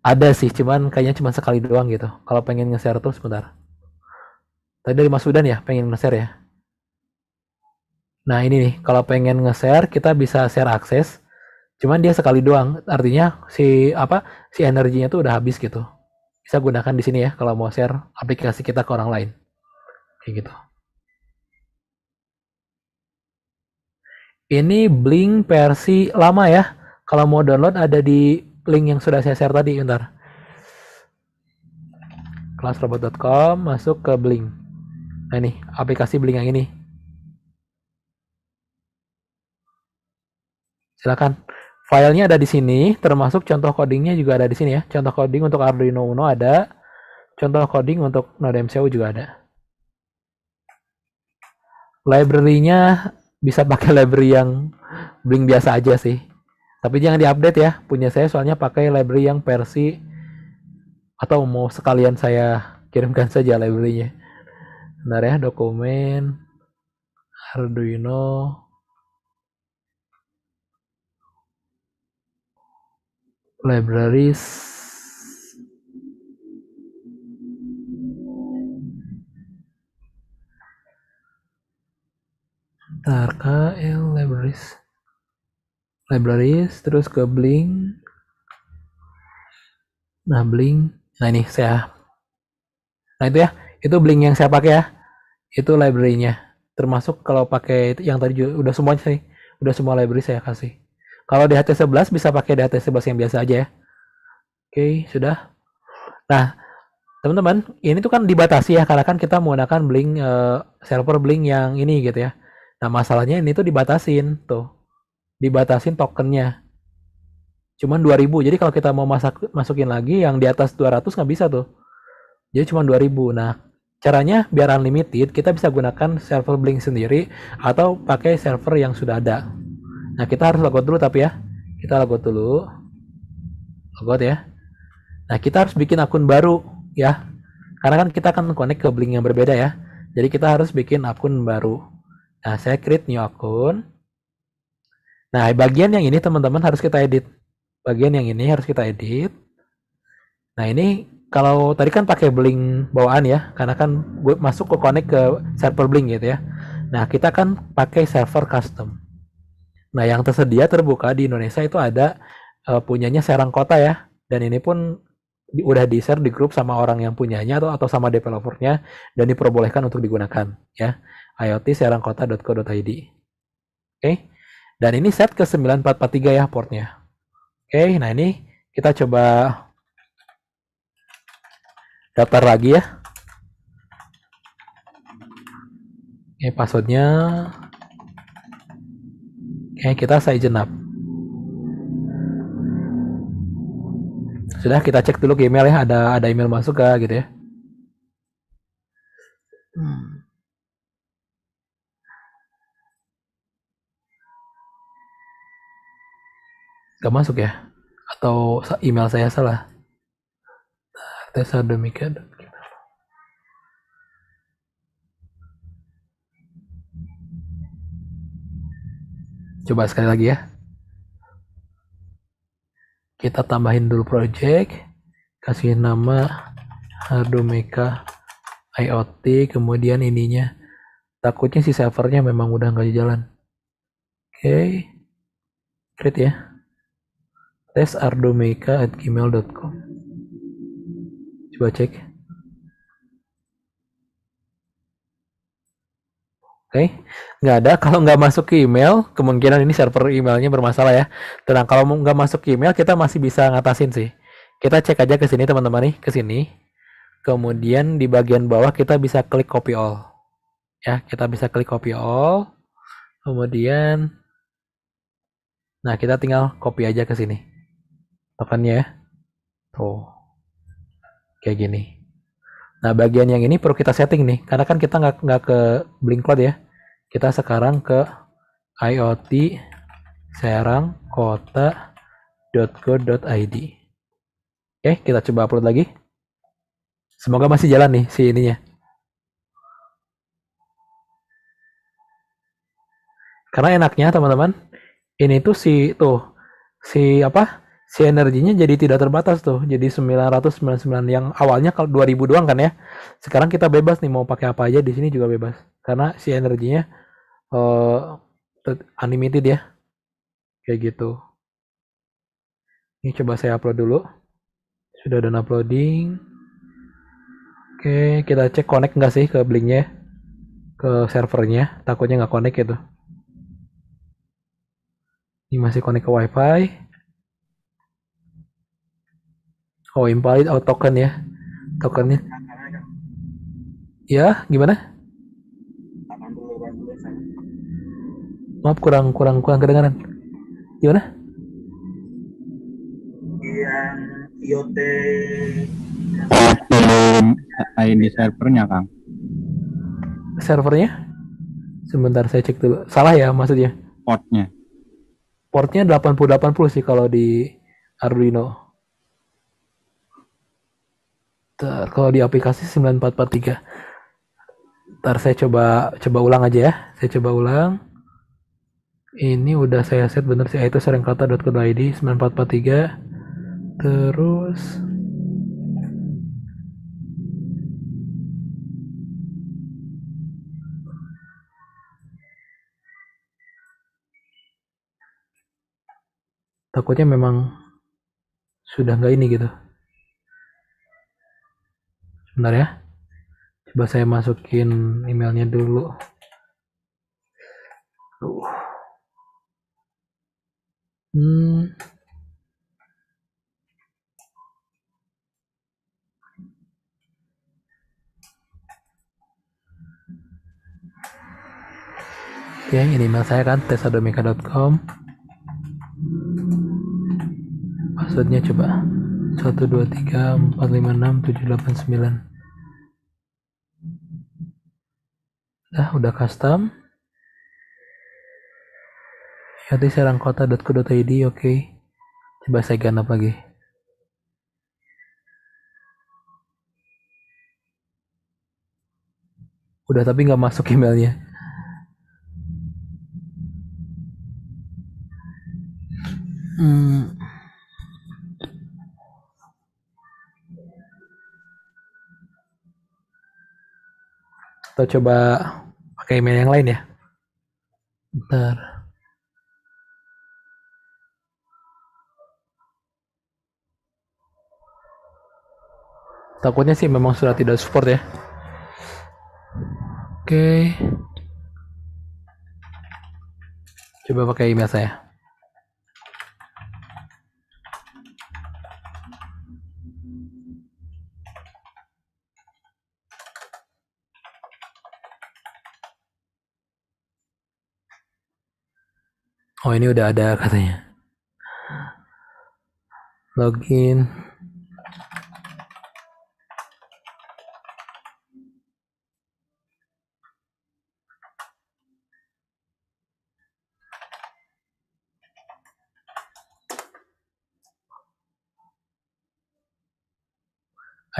ada sih cuman kayaknya cuma sekali doang gitu kalau pengen nge-share tuh sebentar Tadi dari Mas Udan ya, pengen nge-share ya. Nah ini nih, kalau pengen nge-share kita bisa share akses. Cuman dia sekali doang, artinya si apa si energinya tuh udah habis gitu. Bisa gunakan di sini ya kalau mau share aplikasi kita ke orang lain. Kayak gitu. Ini Blink versi lama ya. Kalau mau download ada di link yang sudah saya share tadi, bentar. kelasrobot.com masuk ke Blink. Nah ini aplikasi beli yang ini. Silakan. Filenya ada di sini, termasuk contoh codingnya juga ada di sini ya. Contoh coding untuk Arduino Uno ada, contoh coding untuk Node MCU juga ada. Library-nya bisa pakai library yang Blink biasa aja sih. Tapi jangan diupdate ya. Punya saya soalnya pakai library yang versi atau mau sekalian saya kirimkan saja library-nya. Bentar ya, dokumen, Arduino, libraries, Bentar, KL eh, libraries, libraries, terus ke Blink, nah Blink, nah ini saya, nah itu ya, itu bling yang saya pakai ya itu library-nya termasuk kalau pakai yang tadi juga, udah semuanya sih udah semua library saya kasih kalau di HT11 bisa pakai di HT11 yang biasa aja ya oke sudah nah teman-teman ini tuh kan dibatasi ya karena kan kita menggunakan bling uh, server bling yang ini gitu ya nah masalahnya ini tuh dibatasin tuh dibatasin tokennya cuman 2000 jadi kalau kita mau masak masukin lagi yang di atas 200 nggak bisa tuh jadi cuma 2000 nah Caranya biar unlimited, kita bisa gunakan server Blink sendiri atau pakai server yang sudah ada. Nah, kita harus logout dulu tapi ya. Kita logout dulu. Logout ya. Nah, kita harus bikin akun baru ya. Karena kan kita akan connect ke Blink yang berbeda ya. Jadi kita harus bikin akun baru. Nah, saya create new akun. Nah, bagian yang ini teman-teman harus kita edit. Bagian yang ini harus kita edit. Nah, ini kalau tadi kan pakai bling bawaan ya, karena kan gue masuk ke connect ke server bling gitu ya. Nah, kita kan pakai server custom. Nah, yang tersedia terbuka di Indonesia itu ada uh, punyanya Serang Kota ya. Dan ini pun di, udah di-share di grup sama orang yang punyanya atau atau sama developernya dan diperbolehkan untuk digunakan ya. IOT serangkota.co.id. Oke. Okay. Dan ini set ke 9443 ya portnya. Oke, okay, nah ini kita coba daftar lagi ya Oke, passwordnya Oke, kita saya jenap. Sudah kita cek dulu email ya, ada ada email masuk ke gitu ya. Hmm. Gak masuk ya? Atau email saya salah? Arduino demikian coba sekali lagi ya kita tambahin dulu project kasih nama Hardomeka IoT kemudian ininya takutnya si servernya memang udah nggak jalan oke okay. create ya tes ardomeka at gmail.com coba cek Oke, okay. nggak ada. Kalau nggak masuk ke email, kemungkinan ini server emailnya bermasalah ya. Tenang, kalau nggak masuk ke email, kita masih bisa ngatasin sih. Kita cek aja ke sini teman-teman nih, ke sini. Kemudian di bagian bawah kita bisa klik copy all. Ya, kita bisa klik copy all. Kemudian, nah kita tinggal copy aja ke sini. Tokennya ya. Tuh kayak gini nah bagian yang ini perlu kita setting nih karena kan kita nggak nggak ke Blink Cloud ya kita sekarang ke IoT Serang .go.id. oke kita coba upload lagi semoga masih jalan nih si ininya karena enaknya teman-teman ini tuh si tuh si apa si energinya jadi tidak terbatas tuh. Jadi 999 yang awalnya kalau 2000 doang kan ya. Sekarang kita bebas nih mau pakai apa aja di sini juga bebas. Karena si energinya uh, unlimited ya. Kayak gitu. Ini coba saya upload dulu. Sudah ada uploading. Oke, kita cek connect nggak sih ke blinknya. Ya? Ke servernya. Takutnya nggak connect gitu. Ini masih connect ke wifi. Oh invalid oh token ya tokennya ya gimana maaf kurang kurang kurang kedengaran gimana Iya. IoT belum eh, ini servernya kang servernya sebentar saya cek dulu salah ya maksudnya portnya portnya 8080 sih kalau di Arduino Bentar, kalau di aplikasi 9443. Ntar saya coba coba ulang aja ya. Saya coba ulang. Ini udah saya set bener sih itu seringkata.co.id 9443. Terus takutnya memang sudah nggak ini gitu bentar ya coba saya masukin emailnya dulu Aduh. hmm Oke, okay, ini email saya kan, tesadomika.com Maksudnya coba 1, 2, 3, 4, 5, 6, 7, 8, 9 Nah, udah custom. Ya, di serangkota.co.id, oke. Okay. Coba saya ganap lagi. Udah tapi nggak masuk emailnya. Hmm. Atau coba pakai email yang lain ya. Bentar. Takutnya sih memang sudah tidak support ya. Oke. Coba pakai email saya. Oh ini udah ada katanya. Login.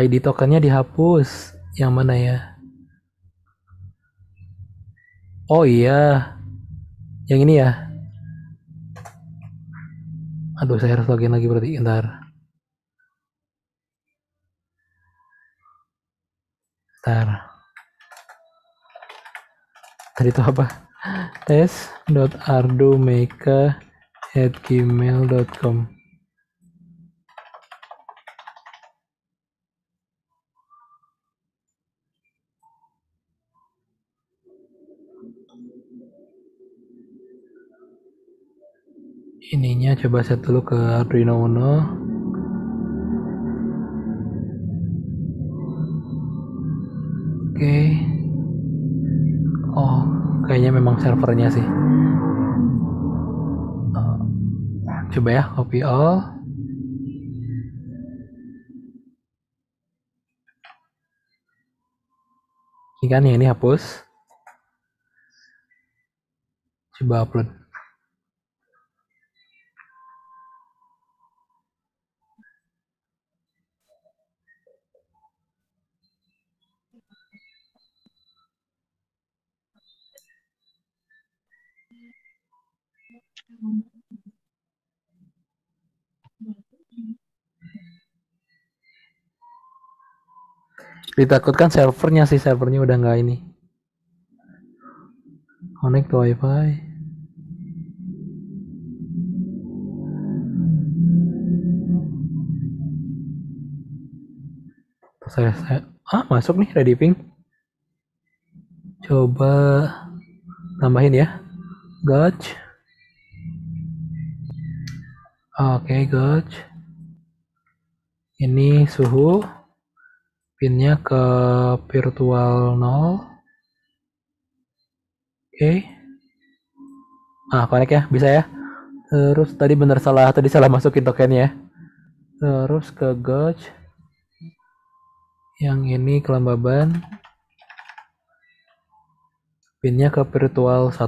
ID tokennya dihapus. Yang mana ya? Oh iya. Yang ini ya. Aduh, saya harus login lagi berarti. ntar. Ntar. Tadi itu apa? tes.ardumaker at gmail.com coba set dulu ke Arduino Uno. Oke. Okay. Oh, kayaknya memang servernya sih. Eh, coba ya, copy all. Ini kan ya, ini hapus. Coba upload. ditakutkan servernya sih servernya udah nggak ini connect ke wifi saya, saya ah masuk nih ready ping. coba tambahin ya gauge oke okay, gauge ini suhu pinnya ke virtual 0 oke okay. ah connect ya bisa ya terus tadi bener salah tadi salah masukin tokennya ya. terus ke gauge yang ini kelembaban pinnya ke virtual 1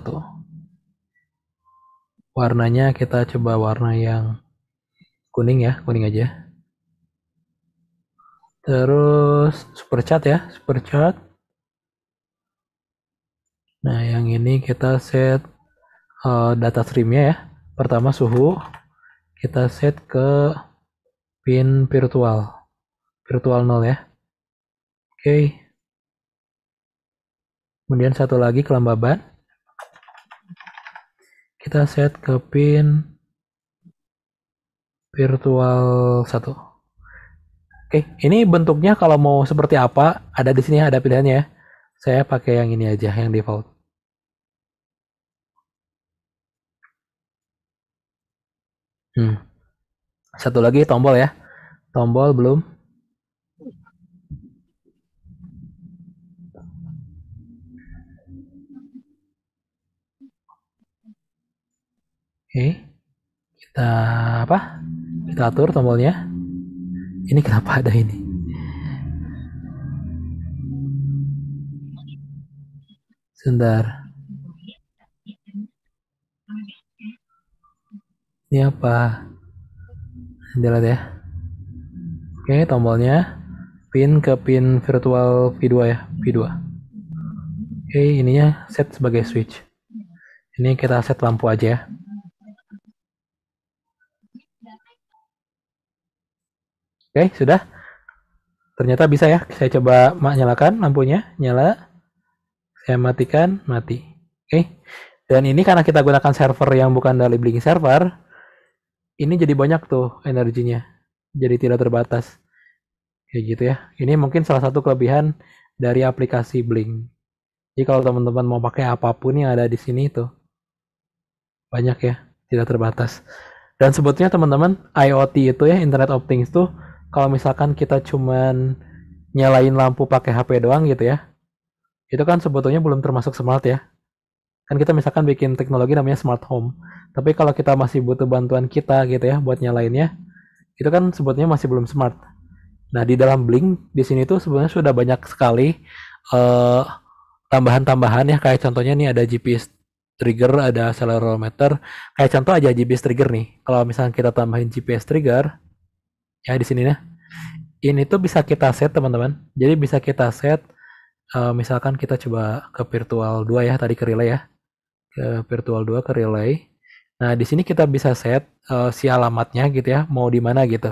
warnanya kita coba warna yang kuning ya kuning aja Terus super chat ya, super chat. Nah, yang ini kita set uh, data streamnya ya. Pertama suhu, kita set ke pin virtual. Virtual 0 ya. Oke. Okay. Kemudian satu lagi kelembaban. Kita set ke pin virtual 1. Oke, ini bentuknya kalau mau seperti apa, ada di sini ada pilihannya. Ya. Saya pakai yang ini aja, yang default. Hmm. Satu lagi tombol ya. Tombol belum. Oke. Kita apa? Kita atur tombolnya ini kenapa ada ini sebentar ini apa dilihat ya oke tombolnya pin ke pin virtual V2 ya V2 oke ininya set sebagai switch ini kita set lampu aja ya Oke, okay, sudah. Ternyata bisa ya. Saya coba nyalakan lampunya, nyala. Saya matikan, mati. Oke. Okay. Dan ini karena kita gunakan server yang bukan dari Blink server, ini jadi banyak tuh energinya. Jadi tidak terbatas. Kayak gitu ya. Ini mungkin salah satu kelebihan dari aplikasi Blink. Jadi kalau teman-teman mau pakai apapun yang ada di sini tuh banyak ya, tidak terbatas. Dan sebetulnya teman-teman IoT itu ya Internet of Things tuh kalau misalkan kita cuman nyalain lampu pakai HP doang gitu ya itu kan sebetulnya belum termasuk smart ya kan kita misalkan bikin teknologi namanya smart home tapi kalau kita masih butuh bantuan kita gitu ya buat nyalainnya itu kan sebetulnya masih belum smart nah di dalam Blink di sini tuh sebenarnya sudah banyak sekali uh, tambahan-tambahan ya kayak contohnya nih ada GPS trigger ada accelerometer kayak contoh aja GPS trigger nih kalau misalkan kita tambahin GPS trigger ya di sini ya ini tuh bisa kita set teman-teman jadi bisa kita set uh, misalkan kita coba ke virtual 2 ya tadi ke relay ya ke virtual 2 ke relay nah di sini kita bisa set uh, si alamatnya gitu ya mau di mana gitu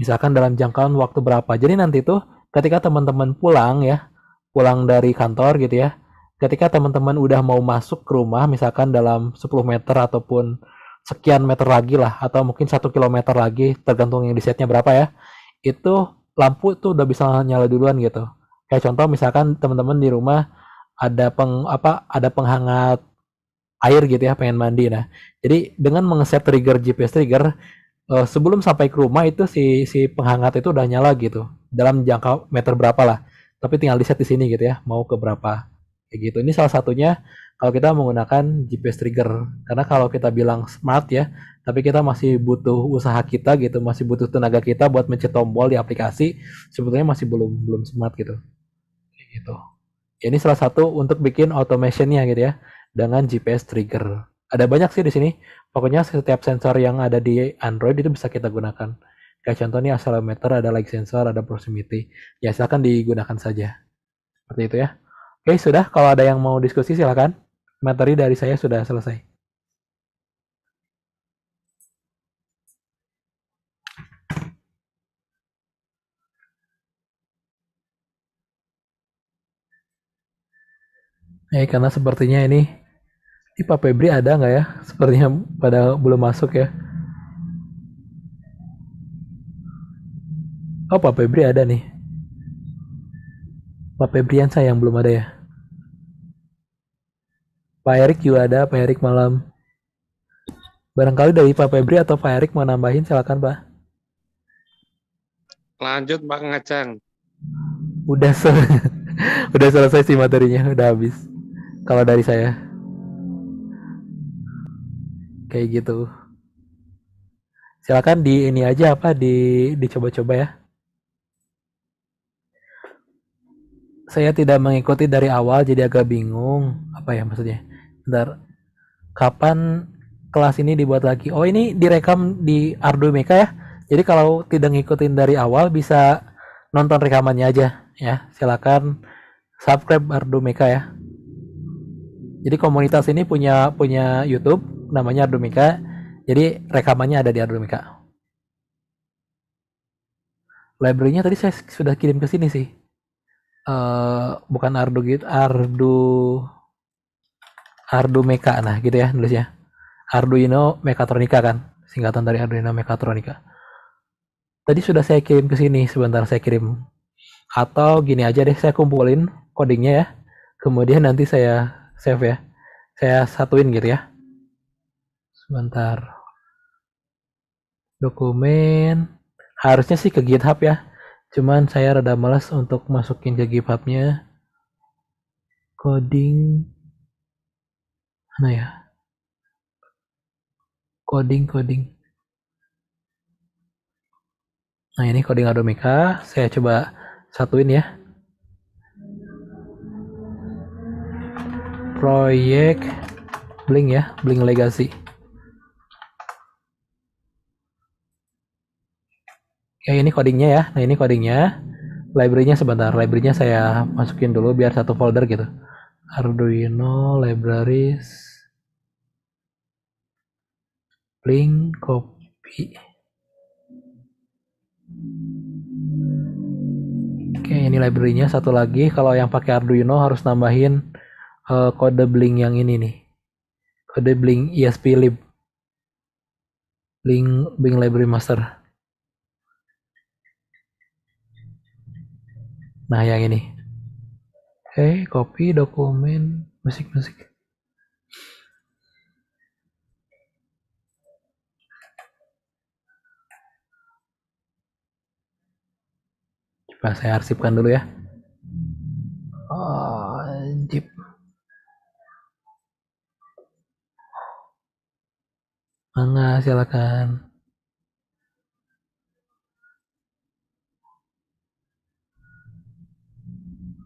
misalkan dalam jangkauan waktu berapa jadi nanti tuh ketika teman-teman pulang ya pulang dari kantor gitu ya ketika teman-teman udah mau masuk ke rumah misalkan dalam 10 meter ataupun sekian meter lagi lah atau mungkin satu kilometer lagi tergantung yang di setnya berapa ya itu lampu itu udah bisa nyala duluan gitu kayak contoh misalkan teman-teman di rumah ada peng apa ada penghangat air gitu ya pengen mandi nah jadi dengan mengeset trigger GPS trigger eh, sebelum sampai ke rumah itu si si penghangat itu udah nyala gitu dalam jangka meter berapa lah tapi tinggal di set di sini gitu ya mau ke berapa kayak gitu ini salah satunya kalau kita menggunakan GPS trigger karena kalau kita bilang smart ya tapi kita masih butuh usaha kita gitu masih butuh tenaga kita buat mencet tombol di aplikasi sebetulnya masih belum belum smart gitu gitu ya, ini salah satu untuk bikin automationnya gitu ya dengan GPS trigger ada banyak sih di sini pokoknya setiap sensor yang ada di Android itu bisa kita gunakan kayak contoh nih accelerometer ada light sensor ada proximity ya silahkan digunakan saja seperti itu ya Oke, sudah. Kalau ada yang mau diskusi, silakan materi dari saya sudah selesai. Eh, karena sepertinya ini, ini Pak Febri ada nggak ya? Sepertinya pada belum masuk ya. Oh, Pak Febri ada nih. Pak Febrian saya yang belum ada ya. Pak Erik juga ada, Pak Erik malam. Barangkali dari Pak Febri atau Pak Erik mau nambahin, silakan Pak. Lanjut Pak Ngacang. Udah sel udah selesai sih materinya, udah habis. Kalau dari saya. Kayak gitu. Silakan di ini aja apa di dicoba-coba ya. Saya tidak mengikuti dari awal jadi agak bingung apa ya maksudnya Bentar. Kapan kelas ini dibuat lagi? Oh, ini direkam di Arduino Meka ya. Jadi kalau tidak ngikutin dari awal bisa nonton rekamannya aja ya. Silakan subscribe Arduino Meka ya. Jadi komunitas ini punya punya YouTube namanya Arduino Meka. Jadi rekamannya ada di Arduino Meka. Library-nya tadi saya sudah kirim ke sini sih. Uh, bukan Arduino, gitu, Ardu Meka nah gitu ya nulisnya Arduino Mekatronika kan singkatan dari Arduino Mekatronika tadi sudah saya kirim ke sini sebentar saya kirim atau gini aja deh saya kumpulin codingnya ya kemudian nanti saya save ya saya satuin gitu ya sebentar dokumen harusnya sih ke GitHub ya cuman saya rada males untuk masukin ke GitHubnya coding Mana ya? Coding, coding. Nah ini coding Adomeka saya coba satuin ya. Proyek Blink ya, Blink Legacy. Ya ini codingnya ya, nah ini codingnya. Library-nya sebentar, library-nya saya masukin dulu biar satu folder gitu. Arduino libraries link copy oke ini library-nya satu lagi kalau yang pakai Arduino harus nambahin uh, kode blink yang ini nih kode blink ESP lib link blink library master nah yang ini Oke, eh, okay, copy dokumen musik-musik. Coba saya arsipkan dulu ya. Oh, jip? Mangga, silakan.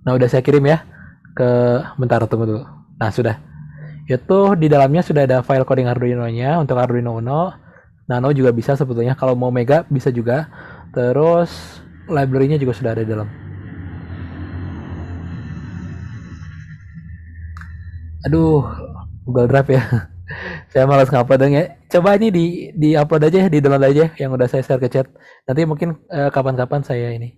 Nah, udah saya kirim ya ke bentar tunggu dulu. Nah, sudah. Itu di dalamnya sudah ada file coding Arduino-nya untuk Arduino Uno. Nano juga bisa sebetulnya kalau mau Mega bisa juga. Terus library-nya juga sudah ada di dalam. Aduh, Google Drive ya. saya malas dong ya. Coba ini di di upload aja ya, di download aja yang udah saya share ke chat. Nanti mungkin eh, kapan-kapan eh, saya ini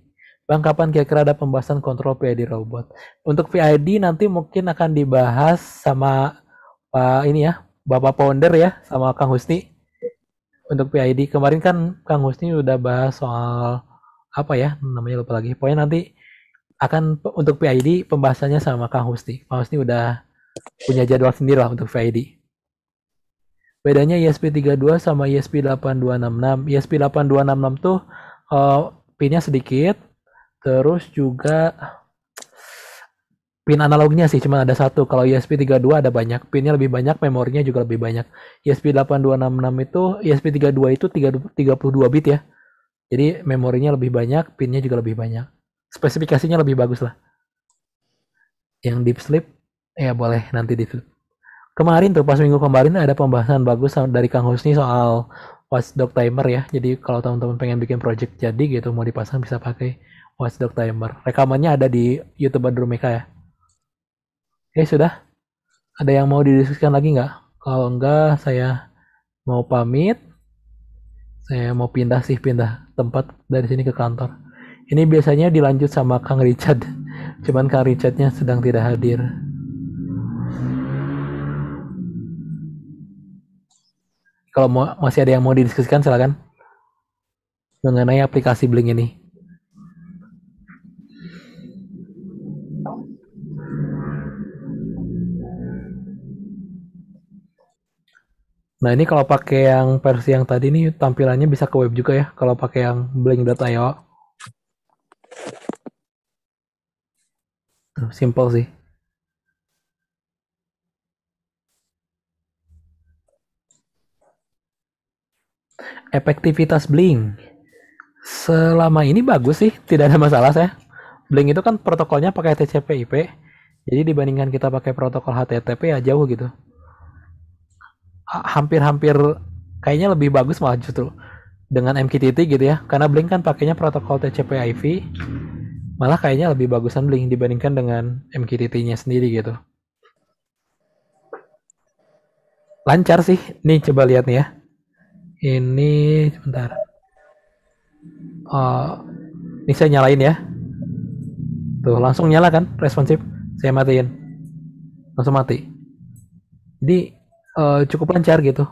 Bang, kapan kira-kira ada pembahasan kontrol PID robot? Untuk PID nanti mungkin akan dibahas sama uh, ini ya, Bapak Founder ya, sama Kang Husni. Untuk PID kemarin kan Kang Husni udah bahas soal apa ya, namanya lupa lagi. Pokoknya nanti akan untuk PID pembahasannya sama Kang Husni. Kang Husni udah punya jadwal sendiri lah untuk PID. Bedanya ISP 32 sama ISP 8266. ISP 8266 tuh uh, eh, pinnya sedikit, Terus juga pin analognya sih cuma ada satu. Kalau ESP32 ada banyak, pinnya lebih banyak, memorinya juga lebih banyak. ESP8266 itu ESP32 itu 32 bit ya. Jadi memorinya lebih banyak, pinnya juga lebih banyak. Spesifikasinya lebih bagus lah. Yang deep sleep ya boleh nanti deep sleep. Kemarin tuh pas minggu kemarin ada pembahasan bagus dari Kang Husni soal watchdog timer ya. Jadi kalau teman-teman pengen bikin project jadi gitu mau dipasang bisa pakai Watchdog Timer. Rekamannya ada di YouTube Adromeka ya. Oke, eh, sudah. Ada yang mau didiskusikan lagi nggak? Kalau enggak, saya mau pamit. Saya mau pindah sih, pindah tempat dari sini ke kantor. Ini biasanya dilanjut sama Kang Richard. Cuman Kang Richardnya sedang tidak hadir. Kalau masih ada yang mau didiskusikan, silakan mengenai aplikasi Blink ini. Nah ini kalau pakai yang versi yang tadi nih tampilannya bisa ke web juga ya kalau pakai yang blink.io. Hmm, simple sih. Efektivitas Blink selama ini bagus sih, tidak ada masalah saya. Blink itu kan protokolnya pakai TCP/IP, jadi dibandingkan kita pakai protokol HTTP ya jauh gitu hampir-hampir kayaknya lebih bagus malah justru dengan MQTT gitu ya karena Blink kan pakainya protokol TCP/IP malah kayaknya lebih bagusan Blink dibandingkan dengan MQTT-nya sendiri gitu lancar sih nih coba lihat nih ya ini sebentar uh, ini saya nyalain ya tuh langsung nyala kan responsif saya matiin langsung mati jadi uh, cukup lancar gitu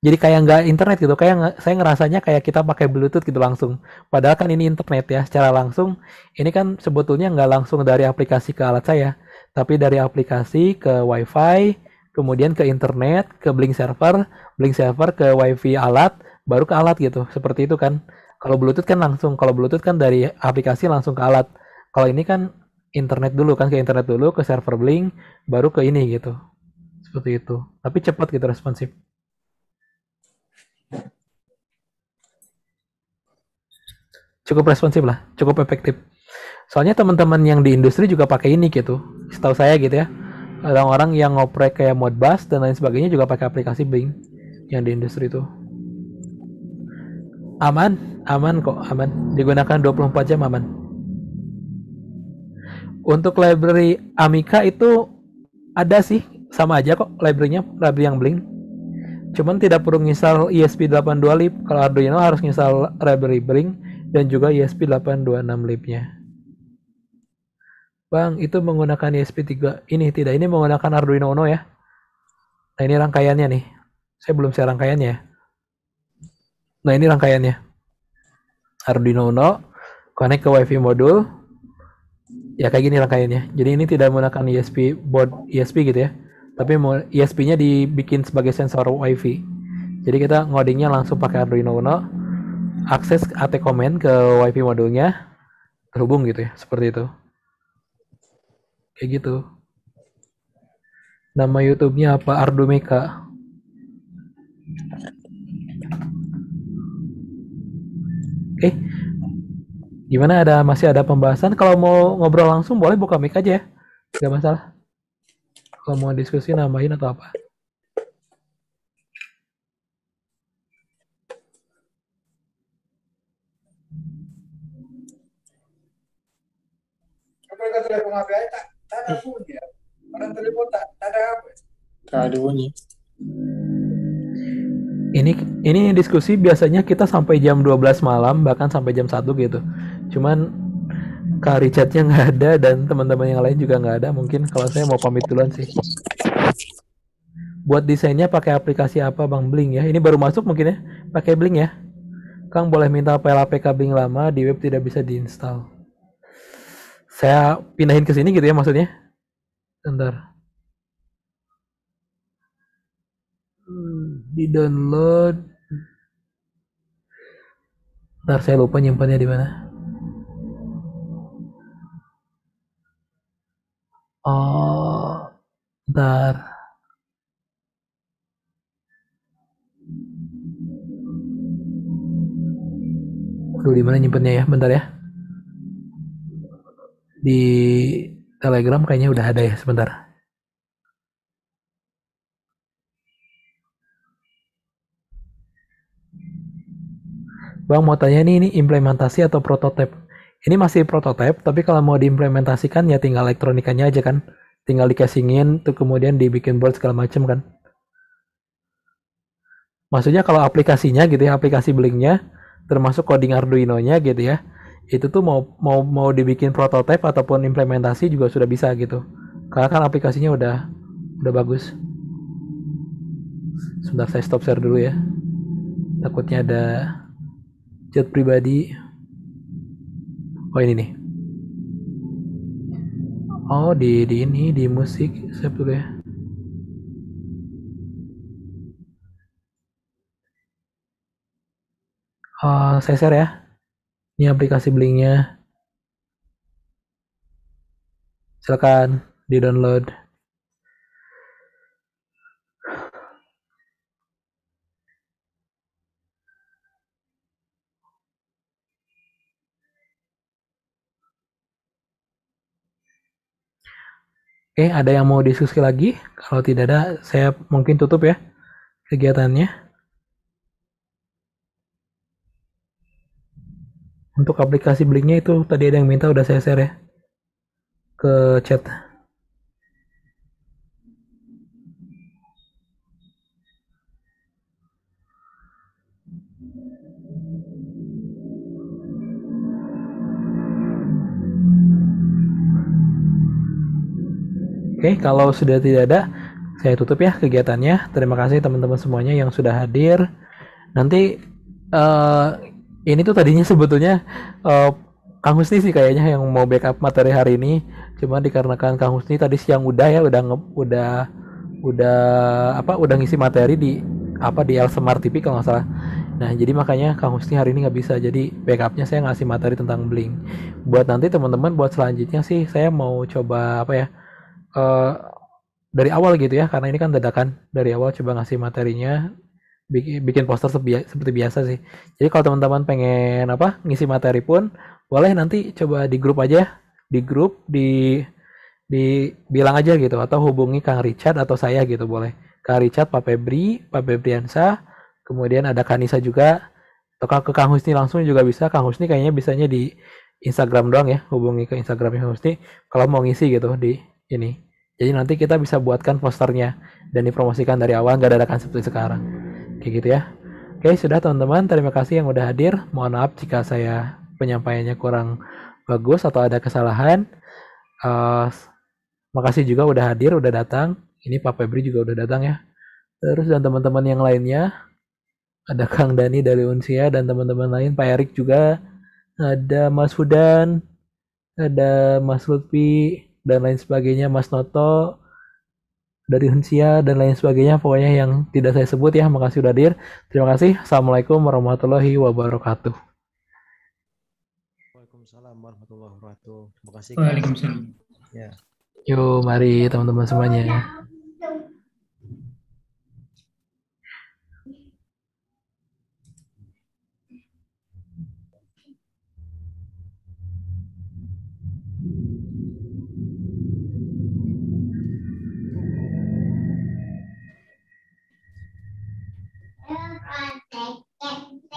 jadi kayak nggak internet gitu kayak saya ngerasanya kayak kita pakai bluetooth gitu langsung padahal kan ini internet ya secara langsung ini kan sebetulnya nggak langsung dari aplikasi ke alat saya tapi dari aplikasi ke wifi kemudian ke internet ke blink server blink server ke wifi alat baru ke alat gitu seperti itu kan kalau bluetooth kan langsung kalau bluetooth kan dari aplikasi langsung ke alat kalau ini kan internet dulu kan ke internet dulu ke server blink baru ke ini gitu seperti itu tapi cepat gitu responsif cukup responsif lah cukup efektif soalnya teman-teman yang di industri juga pakai ini gitu setahu saya gitu ya orang-orang yang ngoprek kayak Modbus dan lain sebagainya juga pakai aplikasi Bing yang di industri itu aman aman kok aman digunakan 24 jam aman untuk library Amika itu ada sih sama aja kok library-nya library yang Blink cuman tidak perlu install ESP82 kalau Arduino harus install library Blink dan juga ESP826 nya Bang, itu menggunakan ESP3 ini tidak ini menggunakan Arduino Uno ya nah ini rangkaiannya nih saya belum share rangkaiannya ya. nah ini rangkaiannya Arduino Uno connect ke wifi modul ya kayak gini rangkaiannya jadi ini tidak menggunakan ESP board ESP gitu ya tapi mau ESP-nya dibikin sebagai sensor WiFi. Jadi kita ngodingnya langsung pakai Arduino Uno, akses AT command ke WiFi modulnya, terhubung gitu ya, seperti itu. Kayak gitu. Nama YouTube-nya apa? Ardumeka. Oke. Eh, Gimana ada masih ada pembahasan? Kalau mau ngobrol langsung boleh buka mic aja ya. Gak masalah. Kalau mau diskusi nambahin atau apa? bunyi ini ini diskusi biasanya kita sampai jam 12 malam bahkan sampai jam 1 gitu. Cuman Kak Richardnya nggak ada dan teman-teman yang lain juga nggak ada. Mungkin kalau saya mau pamit duluan sih. Buat desainnya pakai aplikasi apa Bang Bling ya? Ini baru masuk mungkin ya? Pakai Bling ya? Kang boleh minta file APK Bling lama di web tidak bisa diinstal. Saya pindahin ke sini gitu ya maksudnya? Bentar. Hmm, di download. Ntar saya lupa nyimpannya di mana. Oh, bentar. Aduh, di mana nyimpennya ya? Bentar ya. Di Telegram kayaknya udah ada ya, sebentar. Bang mau tanya nih, ini implementasi atau prototipe? ini masih prototipe tapi kalau mau diimplementasikan ya tinggal elektronikanya aja kan tinggal di casingin, tuh kemudian dibikin board segala macam kan maksudnya kalau aplikasinya gitu ya aplikasi blinknya termasuk coding Arduino nya gitu ya itu tuh mau mau mau dibikin prototipe ataupun implementasi juga sudah bisa gitu karena kan aplikasinya udah udah bagus Sudah saya stop share dulu ya takutnya ada chat pribadi oh ini nih oh di, di ini di musik saya tuh ya uh, eh, saya share ya ini aplikasi belinya. silakan di download Oke, ada yang mau diskusi lagi? Kalau tidak ada, saya mungkin tutup ya kegiatannya. Untuk aplikasi blinknya itu tadi ada yang minta udah saya share ya ke chat. Oke, kalau sudah tidak ada, saya tutup ya kegiatannya. Terima kasih teman-teman semuanya yang sudah hadir. Nanti uh, ini tuh tadinya sebetulnya uh, Kang Husni sih kayaknya yang mau backup materi hari ini. Cuma dikarenakan Kang Husni tadi siang udah ya udah nge, udah udah apa udah ngisi materi di apa di Elsemar TV kalau nggak salah. Nah jadi makanya Kang Husni hari ini nggak bisa jadi backupnya saya ngasih materi tentang bling. Buat nanti teman-teman buat selanjutnya sih saya mau coba apa ya uh, dari awal gitu ya karena ini kan dadakan dari awal coba ngasih materinya bikin, bikin poster seperti biasa sih jadi kalau teman-teman pengen apa ngisi materi pun boleh nanti coba di grup aja ya. di grup di di bilang aja gitu atau hubungi Kang Richard atau saya gitu boleh Kang Richard Pak Febri Pak Febriansa kemudian ada Kanisa juga atau ke Kang Husni langsung juga bisa Kang Husni kayaknya bisanya di Instagram doang ya hubungi ke Instagramnya Husni kalau mau ngisi gitu di ini. Jadi nanti kita bisa buatkan posternya dan dipromosikan dari awal nggak dadakan seperti sekarang. Kayak gitu ya. Oke, sudah teman-teman. Terima kasih yang udah hadir. Mohon maaf jika saya penyampaiannya kurang bagus atau ada kesalahan. Uh, makasih juga udah hadir, udah datang. Ini Pak Febri juga udah datang ya. Terus dan teman-teman yang lainnya, ada Kang Dani dari Unsia dan teman-teman lain, Pak Erik juga, ada Mas Fudan, ada Mas Lutfi, dan lain sebagainya Mas Noto dari Hunsia dan lain sebagainya pokoknya yang tidak saya sebut ya makasih udah hadir terima kasih assalamualaikum warahmatullahi wabarakatuh Waalaikumsalam warahmatullahi wabarakatuh terima kasih Waalaikumsalam ya yuk mari teman-teman semuanya